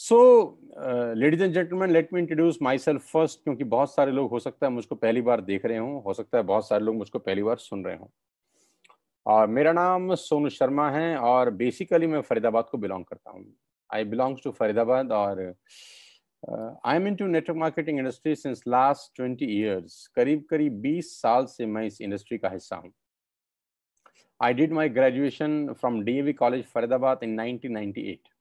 So ladies and gentleman let me introduce my self first क्योंकि बहुत सारे लोग हो सकता है मुझको पहली बार देख रहे हों हो सकता है बहुत सारे लोग मुझको पहली बार सुन रहे हों और मेरा नाम सोनू शर्मा है और बेसिकली मैं फरीदाबाद को बिलोंग करता हूँ आई बिलोंग टू फरीदाबाद और I am in to network marketing industry since last twenty years करीब करीब बीस साल से मैं इस इंडस्ट्री का हिस्सा हूँ I did my graduation from D A V college Faridabad in nineteen ninety eight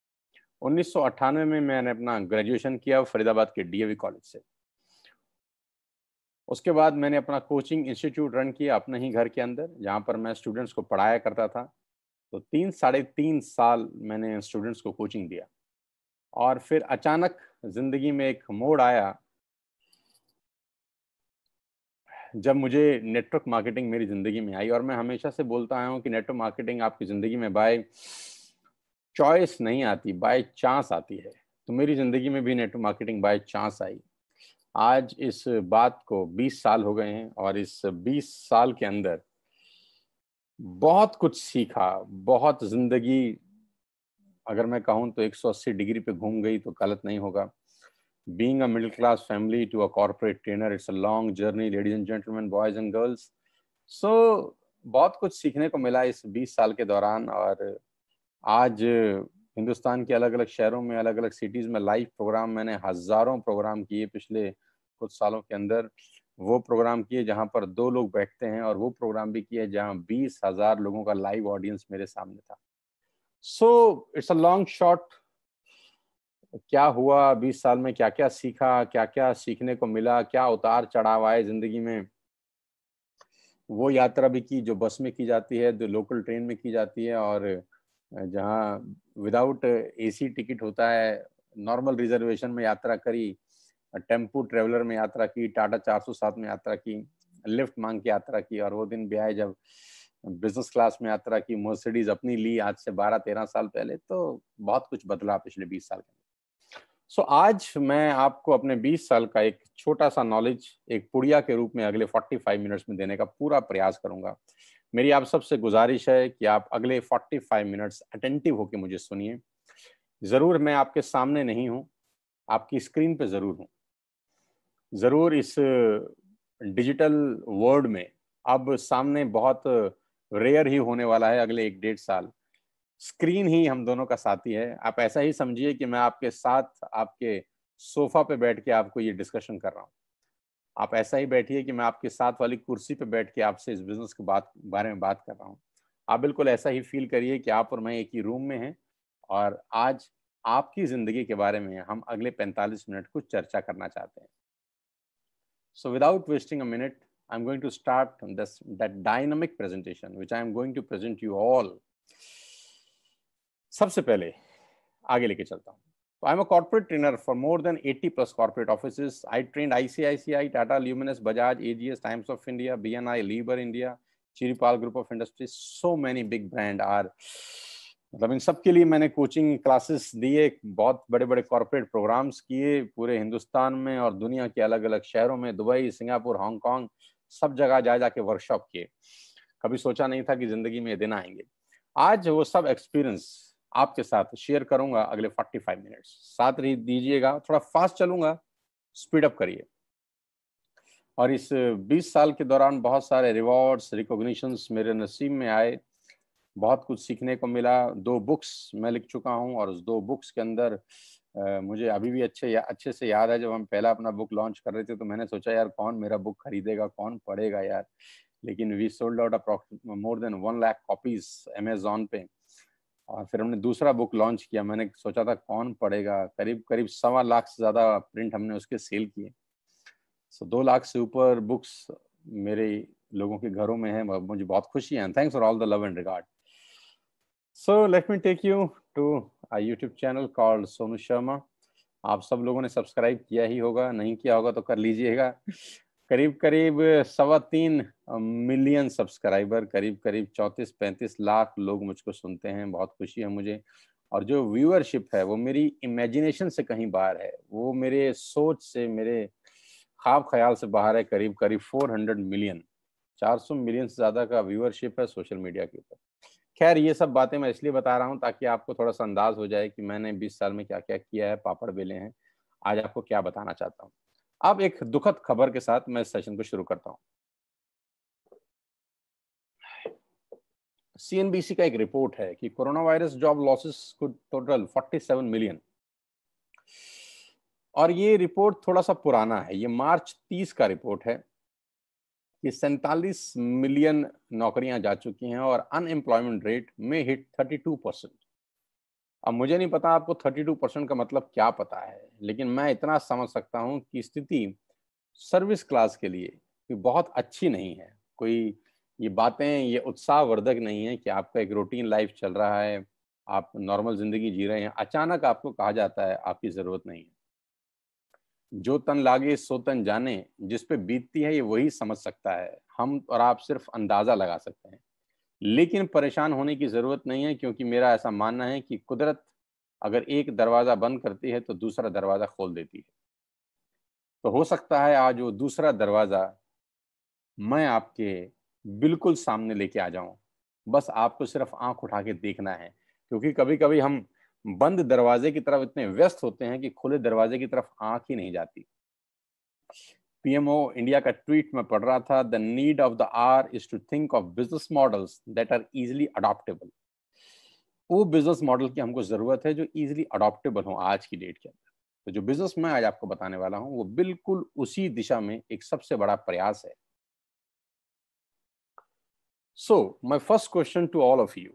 उन्नीस में मैंने अपना ग्रेजुएशन किया फरीदाबाद के डीएवी कॉलेज से उसके बाद मैंने अपना कोचिंग इंस्टीट्यूट रन किया अपने ही घर के अंदर जहाँ पर मैं स्टूडेंट्स को पढ़ाया करता था तो तीन साढ़े तीन साल मैंने स्टूडेंट्स को कोचिंग दिया और फिर अचानक ज़िंदगी में एक मोड़ आया जब मुझे नेटवर्क मार्केटिंग मेरी ज़िंदगी में आई और मैं हमेशा से बोलता आया हूँ कि नेटवर्क मार्केटिंग आपकी ज़िंदगी में बाय चॉइस नहीं आती बाय चांस आती है तो मेरी ज़िंदगी में भी नेटवर्क मार्केटिंग बाय चांस आई आज इस बात को 20 साल हो गए हैं और इस 20 साल के अंदर बहुत कुछ सीखा बहुत ज़िंदगी अगर मैं कहूँ तो 180 डिग्री पे घूम गई तो गलत नहीं होगा being a middle class family to a corporate trainer it's a long journey ladies and gentleman boys and girls so बहुत कुछ सीखने को मिला इस 20 साल के दौरान और आज हिंदुस्तान के अलग अलग शहरों में अलग अलग सिटीज़ में लाइव प्रोग्राम मैंने हज़ारों प्रोग्राम किए पिछले कुछ सालों के अंदर वो प्रोग्राम किए जहाँ पर दो लोग बैठते हैं और वो प्रोग्राम भी किए जहाँ बीस हज़ार लोगों का लाइव ऑडियंस मेरे सामने था so it's a long shot क्या हुआ बीस साल में क्या क्या सीखा क्या क्या सीखने को मिला क्या उतार चढ़ाव आए ज़िंदगी में वो यात्रा भी की जो बस में की जाती है जो लोकल ट्रेन में की जाती है और जहाँ विदाउट एसी टिकट होता है नॉर्मल रिजर्वेशन में यात्रा करी टेम्पू ट्रेवलर में यात्रा की टाटा 407 में यात्रा की लिफ्ट मांग के यात्रा की और वो दिन भी आए जब बिजनेस क्लास में यात्रा की मर्सिडीज अपनी ली आज से 12-13 साल पहले तो बहुत कुछ बदला पिछले 20 साल के सो so, आज मैं आपको अपने 20 साल का एक छोटा सा नॉलेज एक पुड़िया के रूप में अगले 45 मिनट्स में देने का पूरा प्रयास करूंगा मेरी आप सबसे गुजारिश है कि आप अगले 45 मिनट्स अटेंटिव होकर मुझे सुनिए ज़रूर मैं आपके सामने नहीं हूँ आपकी स्क्रीन पे ज़रूर हूँ ज़रूर इस डिजिटल वर्ल्ड में अब सामने बहुत रेयर ही होने वाला है अगले एक डेढ़ साल स्क्रीन ही हम दोनों का साथी है आप ऐसा ही समझिए कि मैं आपके साथ आपके सोफा पे बैठ के आपको ये डिस्कशन कर रहा हूँ आप ऐसा ही बैठिए कि मैं आपके साथ वाली कुर्सी पे बैठ के आपसे इस बिजनेस के बात बारे में बात कर रहा हूँ आप बिल्कुल ऐसा ही फील करिए कि आप और मैं एक ही रूम में हैं और आज आपकी जिंदगी के बारे में हम अगले 45 मिनट कुछ चर्चा करना चाहते हैं so without wasting a minute I am going to start this that dynamic presentation which I am going to present you all सबसे पहले आगे लेके चलता हूँ So I'm a corporate trainer for more than 80 plus corporate offices. I trained ICICI, Tata, Luminous, Bajaj, AGS, Times of India, BNI, Lieber India, Chiripal Group of Industries. So many big brand are मतलब इन सब के लिए मैंने coaching classes दिए बहुत बड़े बड़े corporate programmes किए पूरे हिंदुस्तान में और दुनिया के अलग अलग शहरों में दुबई सिंगापुर हांगकांग सब जगह जा जाके वर्कशॉप किए कभी सोचा नहीं था कि जिंदगी में ये दिन आएंगे आज वो सब एक्सपीरियंस आपके साथ शेयर करूंगा अगले 45 मिनट्स साथ रही दीजिएगा थोड़ा फास्ट चलूंगा स्पीड अप करिए और इस 20 साल के दौरान बहुत सारे रिवॉर्ड्स रिकॉग्निशंस मेरे नसीब में आए बहुत कुछ सीखने को मिला दो बुक्स मैं लिख चुका हूँ और उस दो बुक्स के अंदर मुझे अभी भी अच्छे या, अच्छे से याद है जब हम पहला अपना बुक लॉन्च कर रहे थे तो मैंने सोचा यार कौन मेरा बुक खरीदेगा कौन पढ़ेगा यार लेकिन we sold out more than one lakh copies Amazon पे और फिर हमने दूसरा बुक लॉन्च किया मैंने सोचा था कौन पढ़ेगा करीब करीब सवा लाख से ज़्यादा प्रिंट हमने उसके सेल किए सो दो लाख से ऊपर बुक्स मेरे लोगों के घरों में है मुझे बहुत खुशी है thanks for all the love and regard so let me take you to I YouTube channel called Sonu Sharma आप सब लोगों ने सब्सक्राइब किया ही होगा नहीं किया होगा तो कर लीजिएगा करीब करीब सवा तीन मिलियन सब्सक्राइबर करीब करीब चौंतीस पैंतीस लाख लोग मुझको सुनते हैं बहुत खुशी है मुझे और जो व्यूअरशिप है वो मेरी इमेजिनेशन से कहीं बाहर है वो मेरे सोच से मेरे ख्वाब ख्याल से बाहर है करीब करीब 400 मिलियन 400 मिलियन से ज़्यादा का व्यूअरशिप है सोशल मीडिया के ऊपर खैर ये सब बातें मैं इसलिए बता रहा हूँ ताकि आपको थोड़ा सा अंदाज हो जाए कि मैंने बीस साल में क्या क्या किया है पापड़ बेले हैं आज आपको क्या बताना चाहता हूँ अब एक दुखद खबर के साथ मैं इस सेशन को शुरू करता हूं सीएनबीसी का एक रिपोर्ट है कि कोरोना वायरस जॉब लॉसेस को टोटल 47 मिलियन और ये रिपोर्ट थोड़ा सा पुराना है ये मार्च 30 का रिपोर्ट है कि सैतालीस मिलियन नौकरियां जा चुकी हैं और अनएम्प्लॉयमेंट रेट में हिट 32 परसेंट अब मुझे नहीं पता आपको 32 परसेंट का मतलब क्या पता है लेकिन मैं इतना समझ सकता हूँ कि स्थिति सर्विस क्लास के लिए बहुत अच्छी नहीं है कोई ये बातें ये उत्साहवर्धक नहीं है कि आपका एक रूटीन लाइफ चल रहा है आप नॉर्मल ज़िंदगी जी रहे हैं अचानक आपको कहा जाता है आपकी ज़रूरत नहीं है जो तन लागे सो तन जाने जिस पे बीतती है ये वही समझ सकता है हम और आप सिर्फ अंदाज़ा लगा सकते हैं लेकिन परेशान होने की ज़रूरत नहीं है क्योंकि मेरा ऐसा मानना है कि कुदरत अगर एक दरवाज़ा बंद करती है तो दूसरा दरवाज़ा खोल देती है तो हो सकता है आज वो दूसरा दरवाज़ा मैं आपके बिल्कुल सामने लेके आ जाऊं बस आपको सिर्फ आंख उठा के देखना है क्योंकि कभी कभी हम बंद दरवाजे की तरफ इतने व्यस्त होते हैं कि खुले दरवाजे की तरफ आंख ही नहीं जाती पीएमओ इंडिया का ट्वीट में पढ़ रहा था the need of the hour is to think of business models that are easily adoptable वो बिजनेस मॉडल की हमको जरूरत है जो इजिली अडोप्टेबल हो आज की डेट के अंदर तो जो बिजनेस मैं आज आपको बताने वाला हूँ वो बिल्कुल उसी दिशा में एक सबसे बड़ा प्रयास है so my first question to all of you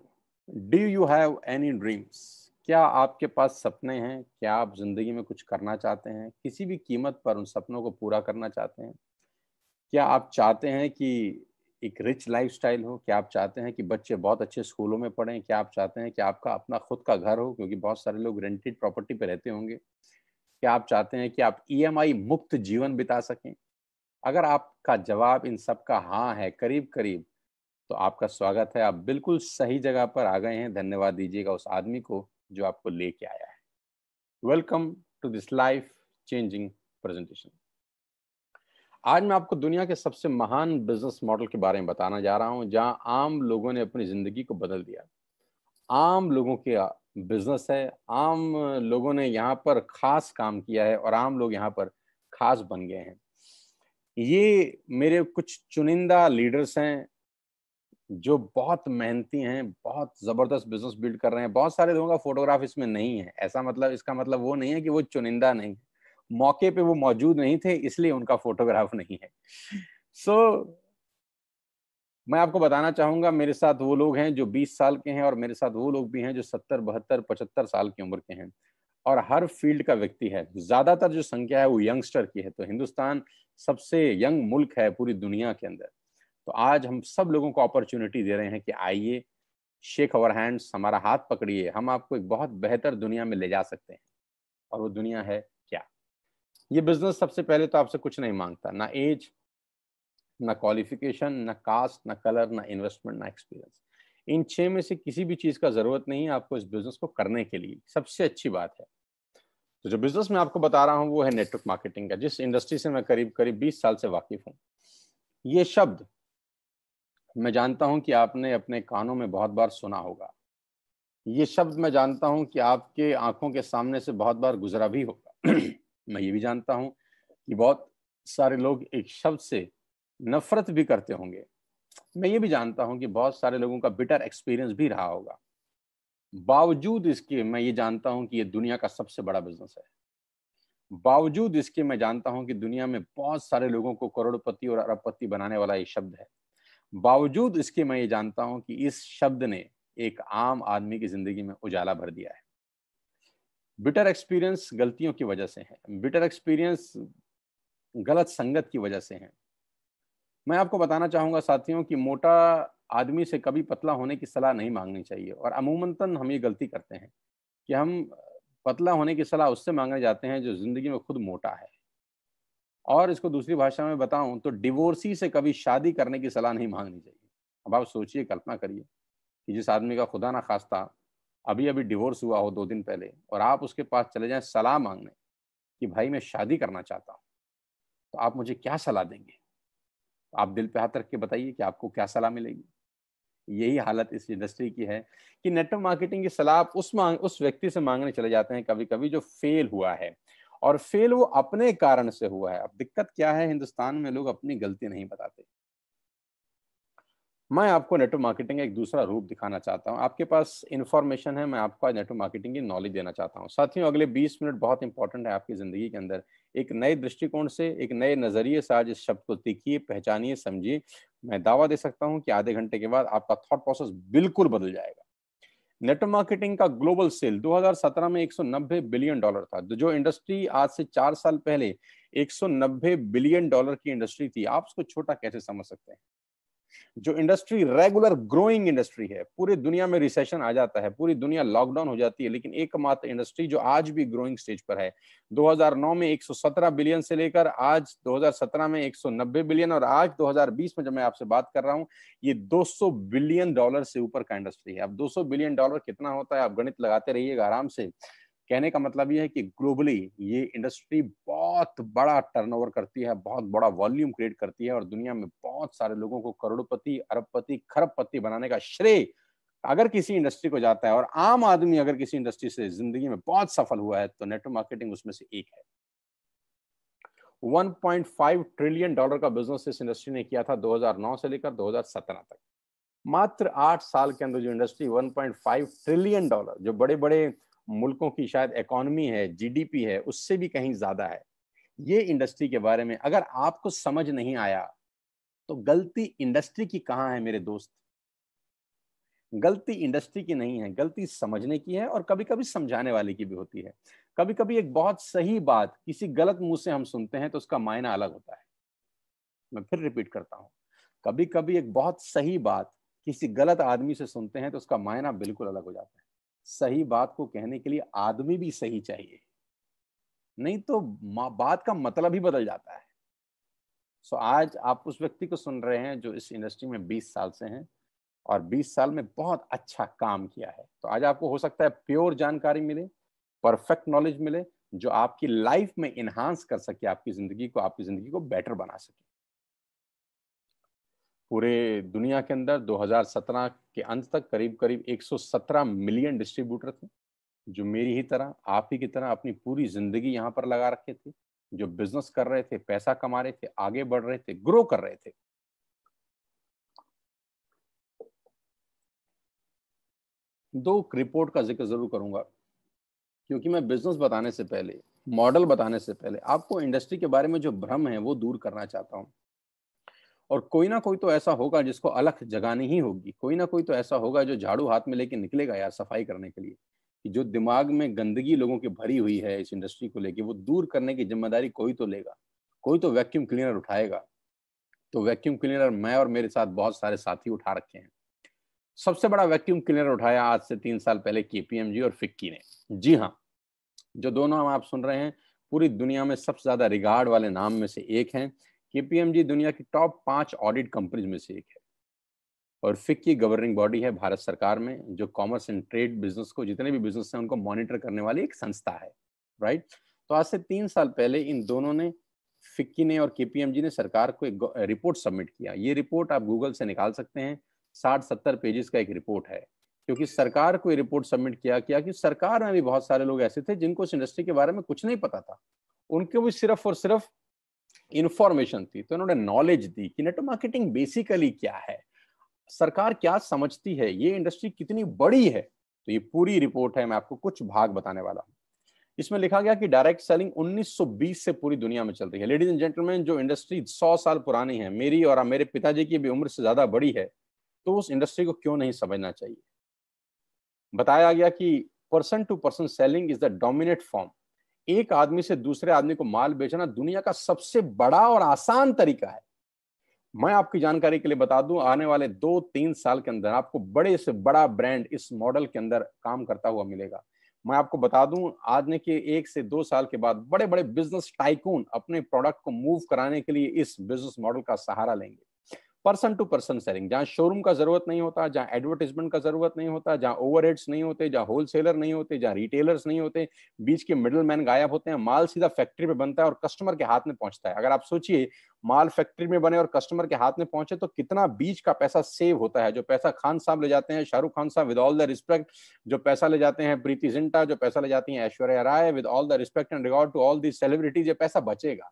do you have any dreams क्या आपके पास सपने हैं क्या आप जिंदगी में कुछ करना चाहते हैं किसी भी कीमत पर उन सपनों को पूरा करना चाहते हैं क्या आप चाहते हैं कि एक रिच स्टाइल हो क्या आप चाहते हैं कि बच्चे बहुत अच्छे स्कूलों में पढ़ें क्या आप चाहते हैं कि आपका अपना खुद का घर हो क्योंकि बहुत सारे लोग रेंटेड प्रॉपर्टी पर रहते होंगे क्या आप चाहते हैं कि आप ई e मुक्त जीवन बिता सकें अगर आपका जवाब इन सब का हाँ है करीब करीब तो आपका स्वागत है आप बिल्कुल सही जगह पर आ गए हैं धन्यवाद दीजिएगा उस आदमी को जो आपको लेके आया है welcome to this life changing presentation आज मैं आपको दुनिया के सबसे महान बिजनेस मॉडल के बारे में बताना जा रहा हूं जहां आम लोगों ने अपनी जिंदगी को बदल दिया आम लोगों के बिजनेस है आम लोगों ने यहाँ पर खास काम किया है और आम लोग यहाँ पर खास बन गए हैं ये मेरे कुछ चुनिंदा लीडर्स हैं जो बहुत मेहनती हैं बहुत ज़बरदस्त बिजनेस बिल्ड कर रहे हैं बहुत सारे लोगों का फोटोग्राफ इसमें नहीं है ऐसा मतलब इसका मतलब वो नहीं है कि वो चुनिंदा नहीं मौके पे वो मौजूद नहीं थे इसलिए उनका फोटोग्राफ नहीं है सो so, मैं आपको बताना चाहूंगा मेरे साथ वो लोग हैं जो 20 साल के हैं और मेरे साथ वो लोग भी हैं जो 70, बहत्तर पचहत्तर साल की उम्र के हैं और हर फील्ड का व्यक्ति है ज्यादातर जो संख्या है वो यंगस्टर की है तो हिंदुस्तान सबसे यंग मुल्क है पूरी दुनिया के अंदर तो आज हम सब लोगों को अपॉर्चुनिटी दे रहे हैं कि आइए शेक अवर हैंड्स हमारा हाथ पकड़िए हम आपको एक बहुत बेहतर दुनिया में ले जा सकते हैं और वो दुनिया है क्या ये बिजनेस सबसे पहले तो आपसे कुछ नहीं मांगता ना एज ना क्वालिफिकेशन ना कास्ट ना कलर ना इन्वेस्टमेंट ना एक्सपीरियंस इन छः में से किसी भी चीज़ का ज़रूरत नहीं है आपको इस बिज़नेस को करने के लिए सबसे अच्छी बात है तो जो बिज़नेस मैं आपको बता रहा हूँ वो है नेटवर्क मार्केटिंग का जिस इंडस्ट्री से मैं करीब करीब बीस साल से वाकिफ़ हूँ ये शब्द मैं जानता हूं कि आपने अपने कानों में बहुत बार सुना होगा ये शब्द मैं जानता हूं कि आपके आंखों के सामने से बहुत बार गुजरा भी होगा मैं ये भी जानता हूं कि बहुत सारे लोग एक शब्द से नफरत भी करते होंगे मैं ये भी जानता हूं कि बहुत सारे लोगों का बिटर एक्सपीरियंस भी रहा होगा बावजूद इसके मैं ये जानता हूं कि ये दुनिया का सबसे बड़ा बिजनेस है बावजूद इसके मैं जानता हूं कि दुनिया में बहुत सारे लोगों को करोड़पति और अरबपति बनाने वाला ये शब्द है बावजूद इसके मैं ये जानता हूं कि इस शब्द ने एक आम आदमी की जिंदगी में उजाला भर दिया है बिटर एक्सपीरियंस गलतियों की वजह से है बिटर एक्सपीरियंस गलत संगत की वजह से है मैं आपको बताना चाहूँगा साथियों कि मोटा आदमी से कभी पतला होने की सलाह नहीं मांगनी चाहिए और अमूमनतन हम ये गलती करते हैं कि हम पतला होने की सलाह उससे मांगने जाते हैं जो ज़िंदगी में खुद मोटा है और इसको दूसरी भाषा में बताऊं तो डिवोर्सी से कभी शादी करने की सलाह नहीं मांगनी चाहिए अब आप सोचिए कल्पना करिए कि जिस आदमी का खुदा ना खास्ता अभी अभी डिवोर्स हुआ हो दो दिन पहले और आप उसके पास चले जाएं सलाह मांगने कि भाई मैं शादी करना चाहता हूँ तो आप मुझे क्या सलाह देंगे आप दिल पे हाथ रख के बताइए कि आपको क्या सलाह मिलेगी यही हालत इस इंडस्ट्री की है कि नेटवर्क मार्केटिंग की सलाह उस मांग उस व्यक्ति से मांगने चले जाते हैं कभी कभी जो फेल हुआ है और फेल वो अपने कारण से हुआ है अब दिक्कत क्या है हिंदुस्तान में लोग अपनी गलती नहीं बताते मैं आपको नेटवर्क मार्केटिंग का एक दूसरा रूप दिखाना चाहता हूँ आपके पास इन्फॉर्मेशन है मैं आपको आज नेटवर्क मार्केटिंग की नॉलेज देना चाहता हूँ साथियों अगले 20 मिनट बहुत इंपॉर्टेंट है आपकी ज़िंदगी के अंदर एक नए दृष्टिकोण से एक नए नज़रिए से आज इस शब्द को देखिए पहचानिए समझिए मैं दावा दे सकता हूँ कि आधे घंटे के बाद आपका थॉट प्रोसेस बिल्कुल बदल जाएगा नेट मार्केटिंग का ग्लोबल सेल 2017 में 190 बिलियन डॉलर था तो जो इंडस्ट्री आज से चार साल पहले 190 बिलियन डॉलर की इंडस्ट्री थी आप उसको छोटा कैसे समझ सकते हैं जो इंडस्ट्री रेगुलर ग्रोइंग इंडस्ट्री है पूरी दुनिया में रिसेशन आ जाता है पूरी दुनिया लॉकडाउन हो जाती है लेकिन एकमात्र इंडस्ट्री जो आज भी ग्रोइंग स्टेज पर है 2009 में 117 बिलियन से लेकर आज 2017 में 190 बिलियन और आज 2020 में जब मैं आपसे बात कर रहा हूँ ये 200 बिलियन डॉलर से ऊपर का इंडस्ट्री है अब 200 बिलियन डॉलर कितना होता है आप गणित लगाते रहिएगा आराम से कहने का मतलब यह है कि ग्लोबली ये इंडस्ट्री बहुत बड़ा टर्नओवर करती है बहुत बड़ा वॉल्यूम क्रिएट करती है और दुनिया में बहुत सारे लोगों को करोड़पति अरबपति खरबपति बनाने का श्रेय अगर किसी इंडस्ट्री को जाता है और आम आदमी अगर किसी इंडस्ट्री से जिंदगी में बहुत सफल हुआ है तो नेटवर्क मार्केटिंग उसमें से एक है 1.5 ट्रिलियन डॉलर का बिजनेस इस इंडस्ट्री ने किया था 2009 से लेकर 2017 तक मात्र आठ साल के अंदर जो इंडस्ट्री 1.5 ट्रिलियन डॉलर जो बड़े बड़े मुल्कों की शायद इकोनमी है जीडीपी है उससे भी कहीं ज़्यादा है ये इंडस्ट्री के बारे में अगर आपको समझ नहीं आया तो गलती इंडस्ट्री की कहाँ है मेरे दोस्त गलती इंडस्ट्री की नहीं है गलती समझने की है और कभी कभी समझाने वाले की भी होती है कभी कभी एक बहुत सही बात किसी गलत मुंह से हम सुनते हैं तो उसका मायना अलग होता है मैं फिर रिपीट करता हूँ कभी कभी एक बहुत सही बात किसी गलत आदमी से सुनते हैं तो उसका मायना बिल्कुल अलग हो जाता है सही बात को कहने के लिए आदमी भी सही चाहिए नहीं तो बात का मतलब ही बदल जाता है सो आज आप उस व्यक्ति को सुन रहे हैं जो इस इंडस्ट्री में 20 साल से हैं और 20 साल में बहुत अच्छा काम किया है तो आज आपको हो सकता है प्योर जानकारी मिले परफेक्ट नॉलेज मिले जो आपकी लाइफ में इन्हांस कर सके आपकी जिंदगी को आपकी जिंदगी को बेटर बना सके पूरे दुनिया के अंदर 2017 के अंत तक करीब करीब 117 मिलियन डिस्ट्रीब्यूटर थे जो मेरी ही तरह आप ही की तरह अपनी पूरी जिंदगी यहाँ पर लगा रखे थे जो बिजनेस कर रहे थे पैसा कमा रहे थे आगे बढ़ रहे थे ग्रो कर रहे थे दो रिपोर्ट का जिक्र जरूर करूंगा क्योंकि मैं बिजनेस बताने से पहले मॉडल बताने से पहले आपको इंडस्ट्री के बारे में जो भ्रम है वो दूर करना चाहता हूँ और कोई ना कोई तो ऐसा होगा जिसको अलग जगानी ही होगी कोई ना कोई तो ऐसा होगा जो झाड़ू हाथ में लेके निकलेगा यार सफाई करने के लिए कि जो दिमाग में गंदगी लोगों की भरी हुई है इस इंडस्ट्री को लेके वो दूर करने की जिम्मेदारी कोई तो लेगा कोई तो वैक्यूम क्लीनर उठाएगा तो वैक्यूम क्लीनर मैं और मेरे साथ बहुत सारे साथी उठा रखे हैं सबसे बड़ा वैक्यूम क्लीनर उठाया आज से तीन साल पहले के और फिक्की ने जी हाँ जो दोनों हम आप सुन रहे हैं पूरी दुनिया में सबसे ज्यादा रिगार्ड वाले नाम में से एक हैं केपीएमजी दुनिया की टॉप पांच ऑडिट कंपनीज में से एक है और फिक की गवर्निंग बॉडी है भारत सरकार में जो कॉमर्स एंड ट्रेड बिजनेस को जितने भी बिजनेस हैं उनको मॉनिटर करने वाली एक संस्था है राइट तो आज से तीन साल पहले इन दोनों ने फिक्की ने और केपीएमजी ने सरकार को एक रिपोर्ट सबमिट किया ये रिपोर्ट आप गूगल से निकाल सकते हैं साठ सत्तर पेजेस का एक रिपोर्ट है क्योंकि सरकार को ये रिपोर्ट सबमिट किया क्या कि सरकार में भी बहुत सारे लोग ऐसे थे जिनको इस इंडस्ट्री के बारे में कुछ नहीं पता था उनके भी सिर्फ और सिर्फ इन्फॉर्मेशन थी तो इन्होंने नॉलेज दी कि नेटवर्क मार्केटिंग बेसिकली क्या है सरकार क्या समझती है ये इंडस्ट्री कितनी बड़ी है तो ये पूरी रिपोर्ट है मैं आपको कुछ भाग बताने वाला हूँ इसमें लिखा गया कि डायरेक्ट सेलिंग 1920 से पूरी दुनिया में चल रही है लेडीज एंड जेंटलमैन जो इंडस्ट्री 100 साल पुरानी है मेरी और मेरे पिताजी की भी उम्र से ज्यादा बड़ी है तो उस इंडस्ट्री को क्यों नहीं समझना चाहिए बताया गया कि person to person selling is the dominate form एक आदमी से दूसरे आदमी को माल बेचना दुनिया का सबसे बड़ा और आसान तरीका है मैं आपकी जानकारी के लिए बता दूं आने वाले दो तीन साल के अंदर आपको बड़े से बड़ा ब्रांड इस मॉडल के अंदर काम करता हुआ मिलेगा मैं आपको बता दूं आने के एक से दो साल के बाद बड़े बड़े बिजनेस टाइकून अपने प्रोडक्ट को मूव कराने के लिए इस बिजनेस मॉडल का सहारा लेंगे पर्सन टू पर्सन सेलिंग जहाँ शोरूम का जरूरत नहीं होता जहाँ एडवर्टीजमेंट का जरूरत नहीं होता जहाँ ओवर नहीं होते जहाँ होलसेलर नहीं होते जहाँ रिटेलर्स नहीं होते बीच के मिडल मैन गायब होते हैं माल सीधा फैक्ट्री में बनता है और कस्टमर के हाथ में पहुंचता है अगर आप सोचिए माल फैक्ट्री में बने और कस्टमर के हाथ में पहुंचे तो कितना बीच का पैसा सेव होता है जो पैसा खान साहब ले जाते हैं शाहरुख खान साहब विद ऑल द रिस्पेक्ट जो पैसा ले जाते हैं प्रीति जिंटा जो पैसा ले जाती है Aishwarya Rai with all the respect and regard to all the celebrities ये पैसा बचेगा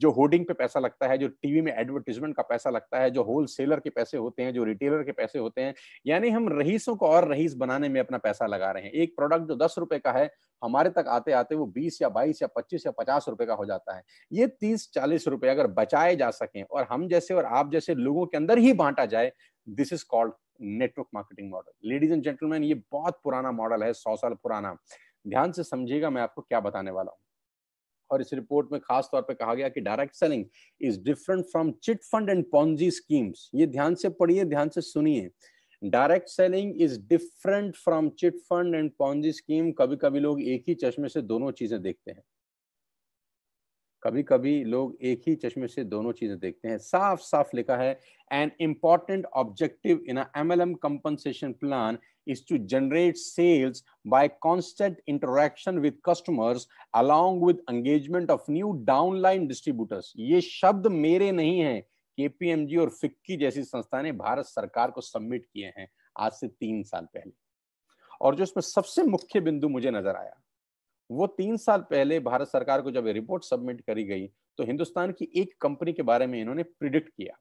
जो होर्डिंग पे पैसा लगता है जो टीवी में एडवर्टीजमेंट का पैसा लगता है जो होलसेलर के पैसे होते हैं जो रिटेलर के पैसे होते हैं यानी हम रईसों को और रईस बनाने में अपना पैसा लगा रहे हैं एक प्रोडक्ट जो दस रुपए का है हमारे तक आते आते वो बीस या बाईस या पच्चीस या पचास रुपए का हो जाता है ये तीस चालीस रुपए अगर बचाए जा सके और हम जैसे और आप जैसे लोगों के अंदर ही बांटा जाए this is called network marketing model ladies and gentleman ये बहुत पुराना मॉडल है सौ साल पुराना ध्यान से समझिएगा मैं आपको क्या बताने वाला हूँ और इस रिपोर्ट में खास तौर पे कहा गया कि direct selling is different from chit fund and Ponzi schemes ये ध्यान से पढ़िए ध्यान से सुनिए direct selling is different from chit fund and Ponzi scheme कभी कभी लोग एक ही चश्मे से दोनों चीजें देखते हैं कभी कभी लोग एक ही चश्मे से दोनों चीजें देखते हैं साफ साफ लिखा है an important objective in M L M compensation plan is to generate sales by constant interaction with customers along with engagement of new downline distributors ye shabd mere nahi हैं kpmg aur fikki jaisi संस्था ne bharat sarkar ko submit kiye hain aaj se 3 saal pehle और जो इसमें सबसे मुख्य बिंदु मुझे नजर आया वो तीन साल पहले भारत सरकार को जब रिपोर्ट सबमिट करी गई तो हिंदुस्तान की एक कंपनी के बारे में इन्होंने प्रिडिक्ट किया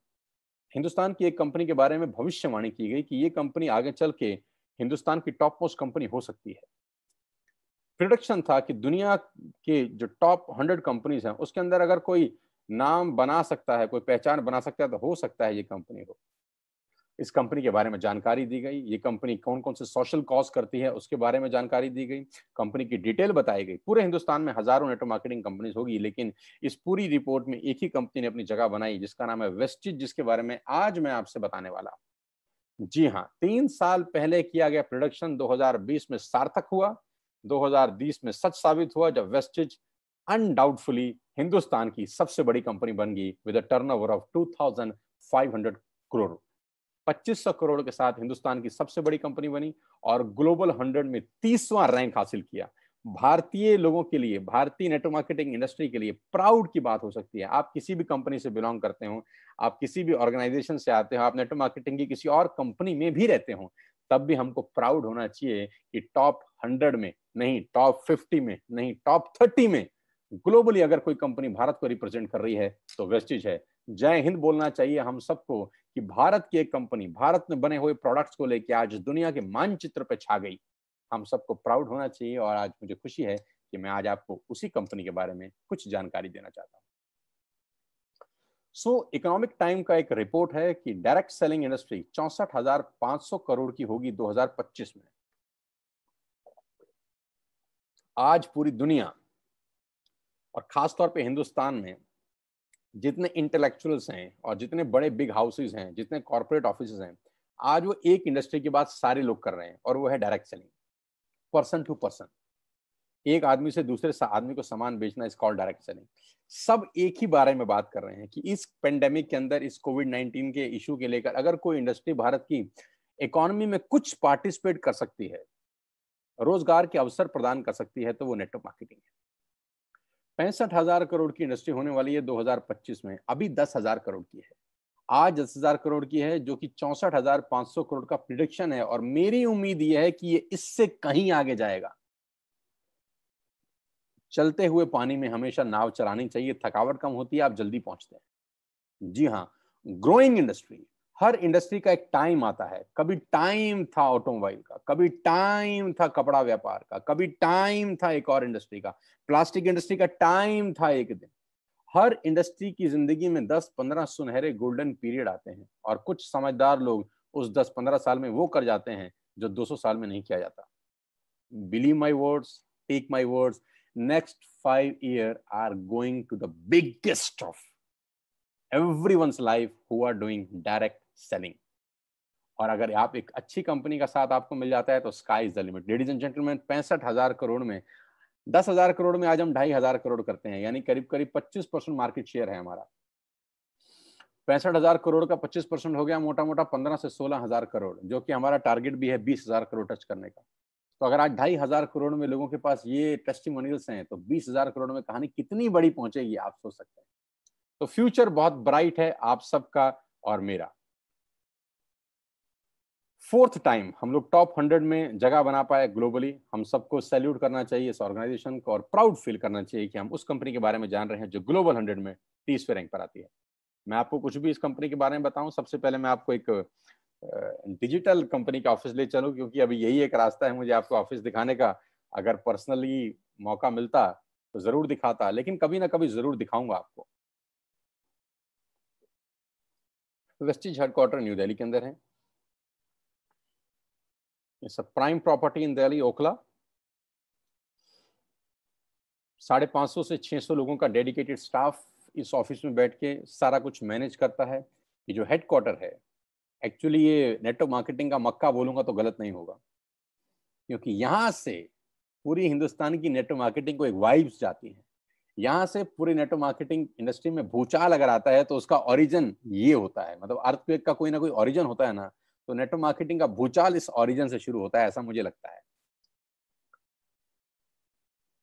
हिंदुस्तान की एक कंपनी के बारे में भविष्यवाणी की गई कि ये कंपनी आगे चल के हिंदुस्तान की टॉप मोस्ट कंपनी हो सकती है प्रोडक्शन था कि दुनिया के जो टॉप हंड्रेड कंपनीज हैं उसके अंदर अगर कोई नाम बना सकता है कोई पहचान बना सकता है तो हो सकता है ये कंपनी हो इस कंपनी के बारे में जानकारी दी गई ये कंपनी कौन कौन से सोशल कॉज करती है उसके बारे में जानकारी दी गई कंपनी की डिटेल बताई गई पूरे हिंदुस्तान में हजारों नेटवर्क मार्केटिंग कंपनीज होगी लेकिन इस पूरी रिपोर्ट में एक ही कंपनी ने अपनी जगह बनाई जिसका नाम है वेस्टिज जिसके बारे में आज मैं आपसे बताने वाला हूँ जी हाँ तीन साल पहले किया गया प्रोडक्शन 2020 में सार्थक हुआ 2020 में सच साबित हुआ जब वेस्टिज अनडाउटफुली हिंदुस्तान की सबसे बड़ी कंपनी बन गई with turnover of 2500 crore 2500 crore के साथ हिंदुस्तान की सबसे बड़ी कंपनी बनी और ग्लोबल 100 में तीसवां रैंक हासिल किया भारतीय लोगों के लिए भारतीय नेटवर्क मार्केटिंग इंडस्ट्री के लिए प्राउड की बात हो सकती है आप किसी भी कंपनी से बिलोंग करते हो आप किसी भी ऑर्गेनाइजेशन से आते हो आप नेटवर्क मार्केटिंग की किसी और कंपनी में भी रहते हो तब भी हमको प्राउड होना चाहिए कि टॉप हंड्रेड में नहीं टॉप फिफ्टी में नहीं टॉप थर्टी में ग्लोबली अगर कोई कंपनी भारत को रिप्रेजेंट कर रही है तो वेस्टिज है जय हिंद बोलना चाहिए हम सबको कि भारत की एक कंपनी भारत में बने हुए प्रोडक्ट्स को लेकर आज दुनिया के मानचित्र पे छा गई हम सबको प्राउड होना चाहिए और आज मुझे खुशी है कि मैं आज आपको उसी कंपनी के बारे में कुछ जानकारी देना चाहता हूँ सो इकोनॉमिक टाइम का एक रिपोर्ट है कि डायरेक्ट सेलिंग इंडस्ट्री चौसठ हजार पांच सौ करोड़ की होगी 2025 में आज पूरी दुनिया और खासतौर पे हिंदुस्तान में जितने इंटेलेक्चुअल्स हैं और जितने बड़े बिग हाउसेज हैं जितने कॉरपोरेट ऑफिस हैं आज वो एक इंडस्ट्री की बात सारे लोग कर रहे हैं और वो है direct selling person to person एक आदमी से दूसरे आदमी को सामान बेचना इस कॉल डायरेक्ट सेलिंग सब एक ही बारे में बात कर रहे हैं कि इस पेंडेमिक के अंदर इस कोविड नाइन्टीन के इशू के लेकर अगर कोई इंडस्ट्री भारत की इकोनॉमी में कुछ पार्टिसिपेट कर सकती है रोजगार के अवसर प्रदान कर सकती है तो वो नेटवर्क मार्केटिंग है पैंसठ हजार करोड़ की इंडस्ट्री होने वाली है 2025 में अभी दस हजार करोड़ की है आज दस हजार करोड़ की है जो कि चौसठ हजार पांच सौ करोड़ का प्रिडिक्शन है और मेरी उम्मीद यह है कि ये इससे कहीं आगे जाएगा चलते हुए पानी में हमेशा नाव चलानी चाहिए थकावट कम होती है आप जल्दी पहुंचते हैं जी हाँ ग्रोइंग इंडस्ट्री हर इंडस्ट्री का एक टाइम आता है कभी टाइम था ऑटोमोबाइल का कभी टाइम था कपड़ा व्यापार का कभी टाइम था एक और इंडस्ट्री का प्लास्टिक इंडस्ट्री का टाइम था एक दिन हर इंडस्ट्री की जिंदगी में 10-15 सुनहरे गोल्डन पीरियड आते हैं और कुछ समझदार लोग उस 10-15 साल में वो कर जाते हैं जो 200 साल में नहीं किया जाता believe my words take my words next five year are going to the biggest of everyone's life who are doing direct selling और अगर आप एक अच्छी कंपनी का साथ आपको मिल जाता है तो sky is the limit ladies and gentleman पैंसठ हजार करोड़ में दस हजार करोड़ में आज हम ढाई हजार करोड़ करते हैं यानी करीब करीब पच्चीस परसेंट मार्केट शेयर है हमारा पैंसठ हजार करोड़ का पच्चीस परसेंट हो गया मोटा मोटा पंद्रह से सोलह हजार करोड़ जो कि हमारा टारगेट भी है बीस हजार करोड़ टच करने का तो अगर आज ढाई हजार करोड़ में लोगों के पास ये टेस्टिमोनियल्स हैं तो बीस हजार करोड़ में कहानी कितनी बड़ी पहुंचेगी आप सोच सकते हैं तो फ्यूचर बहुत ब्राइट है आप सबका और मेरा फोर्थ टाइम हम लोग टॉप हंड्रेड में जगह बना पाए ग्लोबली हम सबको सैल्यूट करना चाहिए इस ऑर्गेनाइजेशन को और प्राउड फील करना चाहिए कि हम उस कंपनी के बारे में जान रहे हैं जो ग्लोबल हंड्रेड में तीसवें रैंक पर आती है मैं आपको कुछ भी इस कंपनी के बारे में बताऊं सबसे पहले मैं आपको एक डिजिटल कंपनी का ऑफिस ले चलूँ क्योंकि अभी यही एक रास्ता है मुझे आपको ऑफिस दिखाने का अगर पर्सनली मौका मिलता तो जरूर दिखाता लेकिन कभी ना कभी जरूर दिखाऊंगा आपको वेस्टिज हेडक्वार्टर न्यू दिल्ली के अंदर है It's a prime property in Delhi, Okla. साढ़े पाँच सौ से सौ लोगों का डेडिकेटेड स्टाफ इस ऑफिस में बैठ के सारा कुछ मैनेज करता है ये जो हेड क्वार्टर है एक्चुअली ये नेटवर्क मार्केटिंग का मक्का बोलूँगा तो गलत नहीं होगा क्योंकि यहाँ से पूरी हिंदुस्तान की नेटवर्क मार्केटिंग को एक वाइब्स जाती है यहाँ से पूरी नेटवर्क मार्केटिंग इंडस्ट्री में भूचाल अगर आता है तो उसका ओरिजिन ये होता है मतलब अर्थक्वेक का कोई ना कोई ओरिजिन होता है ना तो नेटवर्क मार्केटिंग का भूचाल इस ओरिजिन से शुरू होता है ऐसा मुझे लगता है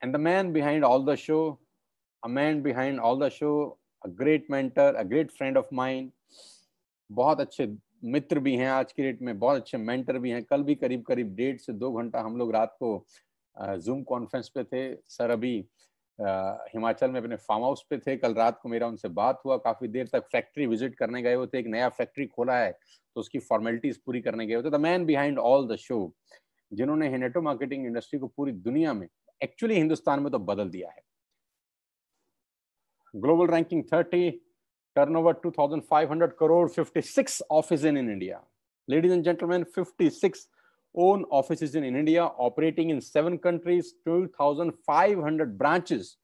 and the man behind all the show a man behind all the show a great mentor a great friend of mind बहुत अच्छे मित्र भी हैं आज की डेट में बहुत अच्छे मेंटर भी हैं कल भी करीब करीब डेढ़ से दो घंटा हम लोग रात को जूम कॉन्फ्रेंस पे थे सर अभी हिमाचल में अपने फार्म हाउस पे थे कल रात को मेरा उनसे बात हुआ काफी देर तक फैक्ट्री विजिट करने गए हुए थे एक नया फैक्ट्री खोला है तो उसकी फॉर्मेलिटीज पूरी करने गए हुए थे the man behind all the show जिन्होंने हिनेटो मार्केटिंग इंडस्ट्री को पूरी दुनिया में एक्चुअली हिंदुस्तान में तो बदल दिया है global ranking 30 turnover 2500 crore 56 office in India ladies and gentleman fifty 56 own offices in India, operating in seven countries, 2,500 branches.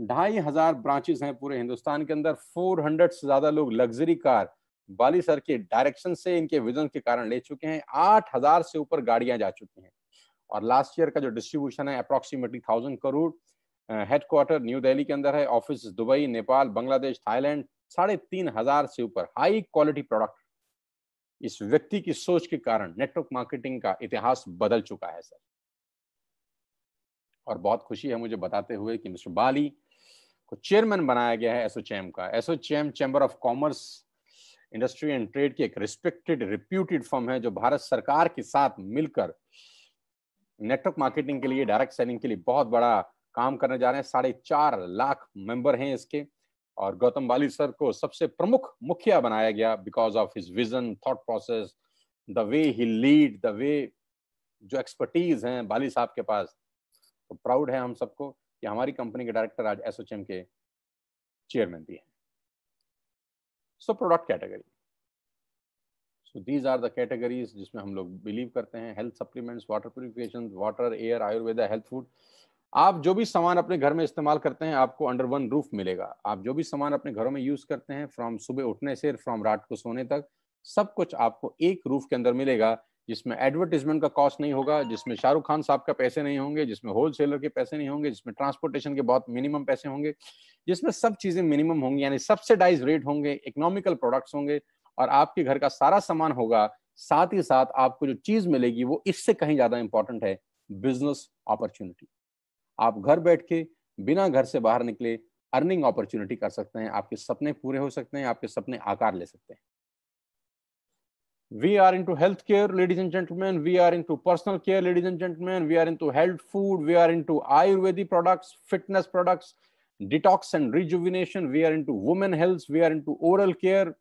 ढाई हजार ब्रांचेस हैं पूरे हिंदुस्तान के अंदर 400 से ज्यादा लोग लग्जरी कार बाली सर के डायरेक्शन से इनके विजन के कारण ले चुके हैं 8000 से ऊपर गाड़ियां जा चुकी हैं और लास्ट ईयर का जो डिस्ट्रीब्यूशन है approximately thousand crore headquarter New Delhi के अंदर है office Dubai Nepal Bangladesh Thailand साढ़े तीन हजार से ऊपर हाई क्वालिटी प्रोडक्ट इस व्यक्ति की सोच के कारण नेटवर्क मार्केटिंग का इतिहास बदल चुका है सर और बहुत खुशी है मुझे बताते हुए कि मिस्टर बाली को चेयरमैन बनाया गया है एसोचैम का ASSOCHAM chamber of commerce industry and trade की एक रिस्पेक्टेड रिप्यूटेड फर्म है जो भारत सरकार के साथ मिलकर नेटवर्क मार्केटिंग के लिए डायरेक्ट सेलिंग के लिए बहुत बड़ा काम करने जा रहे हैं साढ़े चार लाख मेंबर हैं इसके और गौतम बाली सर को सबसे प्रमुख मुखिया बनाया गया because of his vision thought process the way he lead the way जो एक्सपर्टीज हैं बाली साहब के पास तो प्राउड है हम सबको कि हमारी कंपनी के डायरेक्टर आज एस के चेयरमैन भी हैं so product category so these are the categories जिसमें हम लोग बिलीव करते हैं health supplements water purification water air ayurveda health food आप जो भी सामान अपने घर में इस्तेमाल करते हैं आपको अंडर वन रूफ मिलेगा आप जो भी सामान अपने घरों में यूज करते हैं फ्रॉम सुबह उठने से फ्रॉम रात को सोने तक सब कुछ आपको एक रूफ के अंदर मिलेगा जिसमें एडवर्टीजमेंट का कॉस्ट नहीं होगा जिसमें शाहरुख खान साहब का पैसे नहीं होंगे जिसमें होलसेलर के पैसे नहीं होंगे जिसमें ट्रांसपोर्टेशन के बहुत मिनिमम पैसे होंगे जिसमें सब चीजें मिनिमम होंगी यानी सब्सिडाइज रेट होंगे इकोनॉमिकल प्रोडक्ट्स होंगे और आपके घर का सारा सामान होगा साथ ही साथ आपको जो चीज मिलेगी वो इससे कहीं ज्यादा इंपॉर्टेंट है बिजनेस अपॉर्चुनिटी आप घर बैठ के बिना घर से बाहर निकले अर्निंग अपॉर्चुनिटी कर सकते हैं आपके सपने पूरे हो सकते हैं आपके सपने आकार ले सकते हैं we are into health care ladies and gentleman we are into personal care ladies and gentleman we are into health food we are into ayurvedic products fitness products detox and rejuvenation we are into women health we are into oral care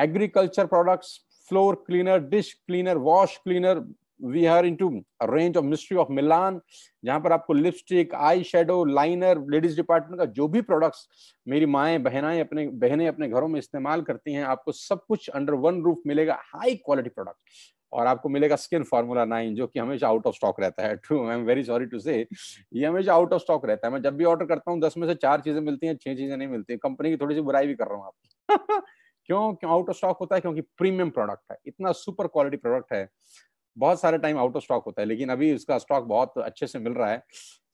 agriculture products floor cleaner dish cleaner wash cleaner we are into range of mystery of Milan जहां पर आपको lipstick eye shadow liner ladies department का जो भी products मेरी माए बहनाएं अपने बहनें अपने घरों में इस्तेमाल करती हैं आपको सब कुछ अंडर वन रूफ मिलेगा हाई क्वालिटी प्रोडक्ट और आपको मिलेगा स्किन फार्मूला नाइन जो कि हमेशा आउट ऑफ स्टॉक रहता है to I am very sorry to say ये हमेशा आउट ऑफ स्टॉक रहता है मैं जब भी ऑर्डर करता हूँ दस में से चार चीजें मिलती हैं छह चीजें नहीं मिलती कंपनी की थोड़ी सी बुराई भी कर रहा हूँ आपकी क्यों क्यों आउट ऑफ स्टॉक होता है क्योंकि प्रीमियम प्रोडक्ट है इतना सुपर क्वालिटी प्रोडक्ट है बहुत सारे टाइम आउट ऑफ स्टॉक होता है लेकिन अभी उसका स्टॉक बहुत अच्छे से मिल रहा है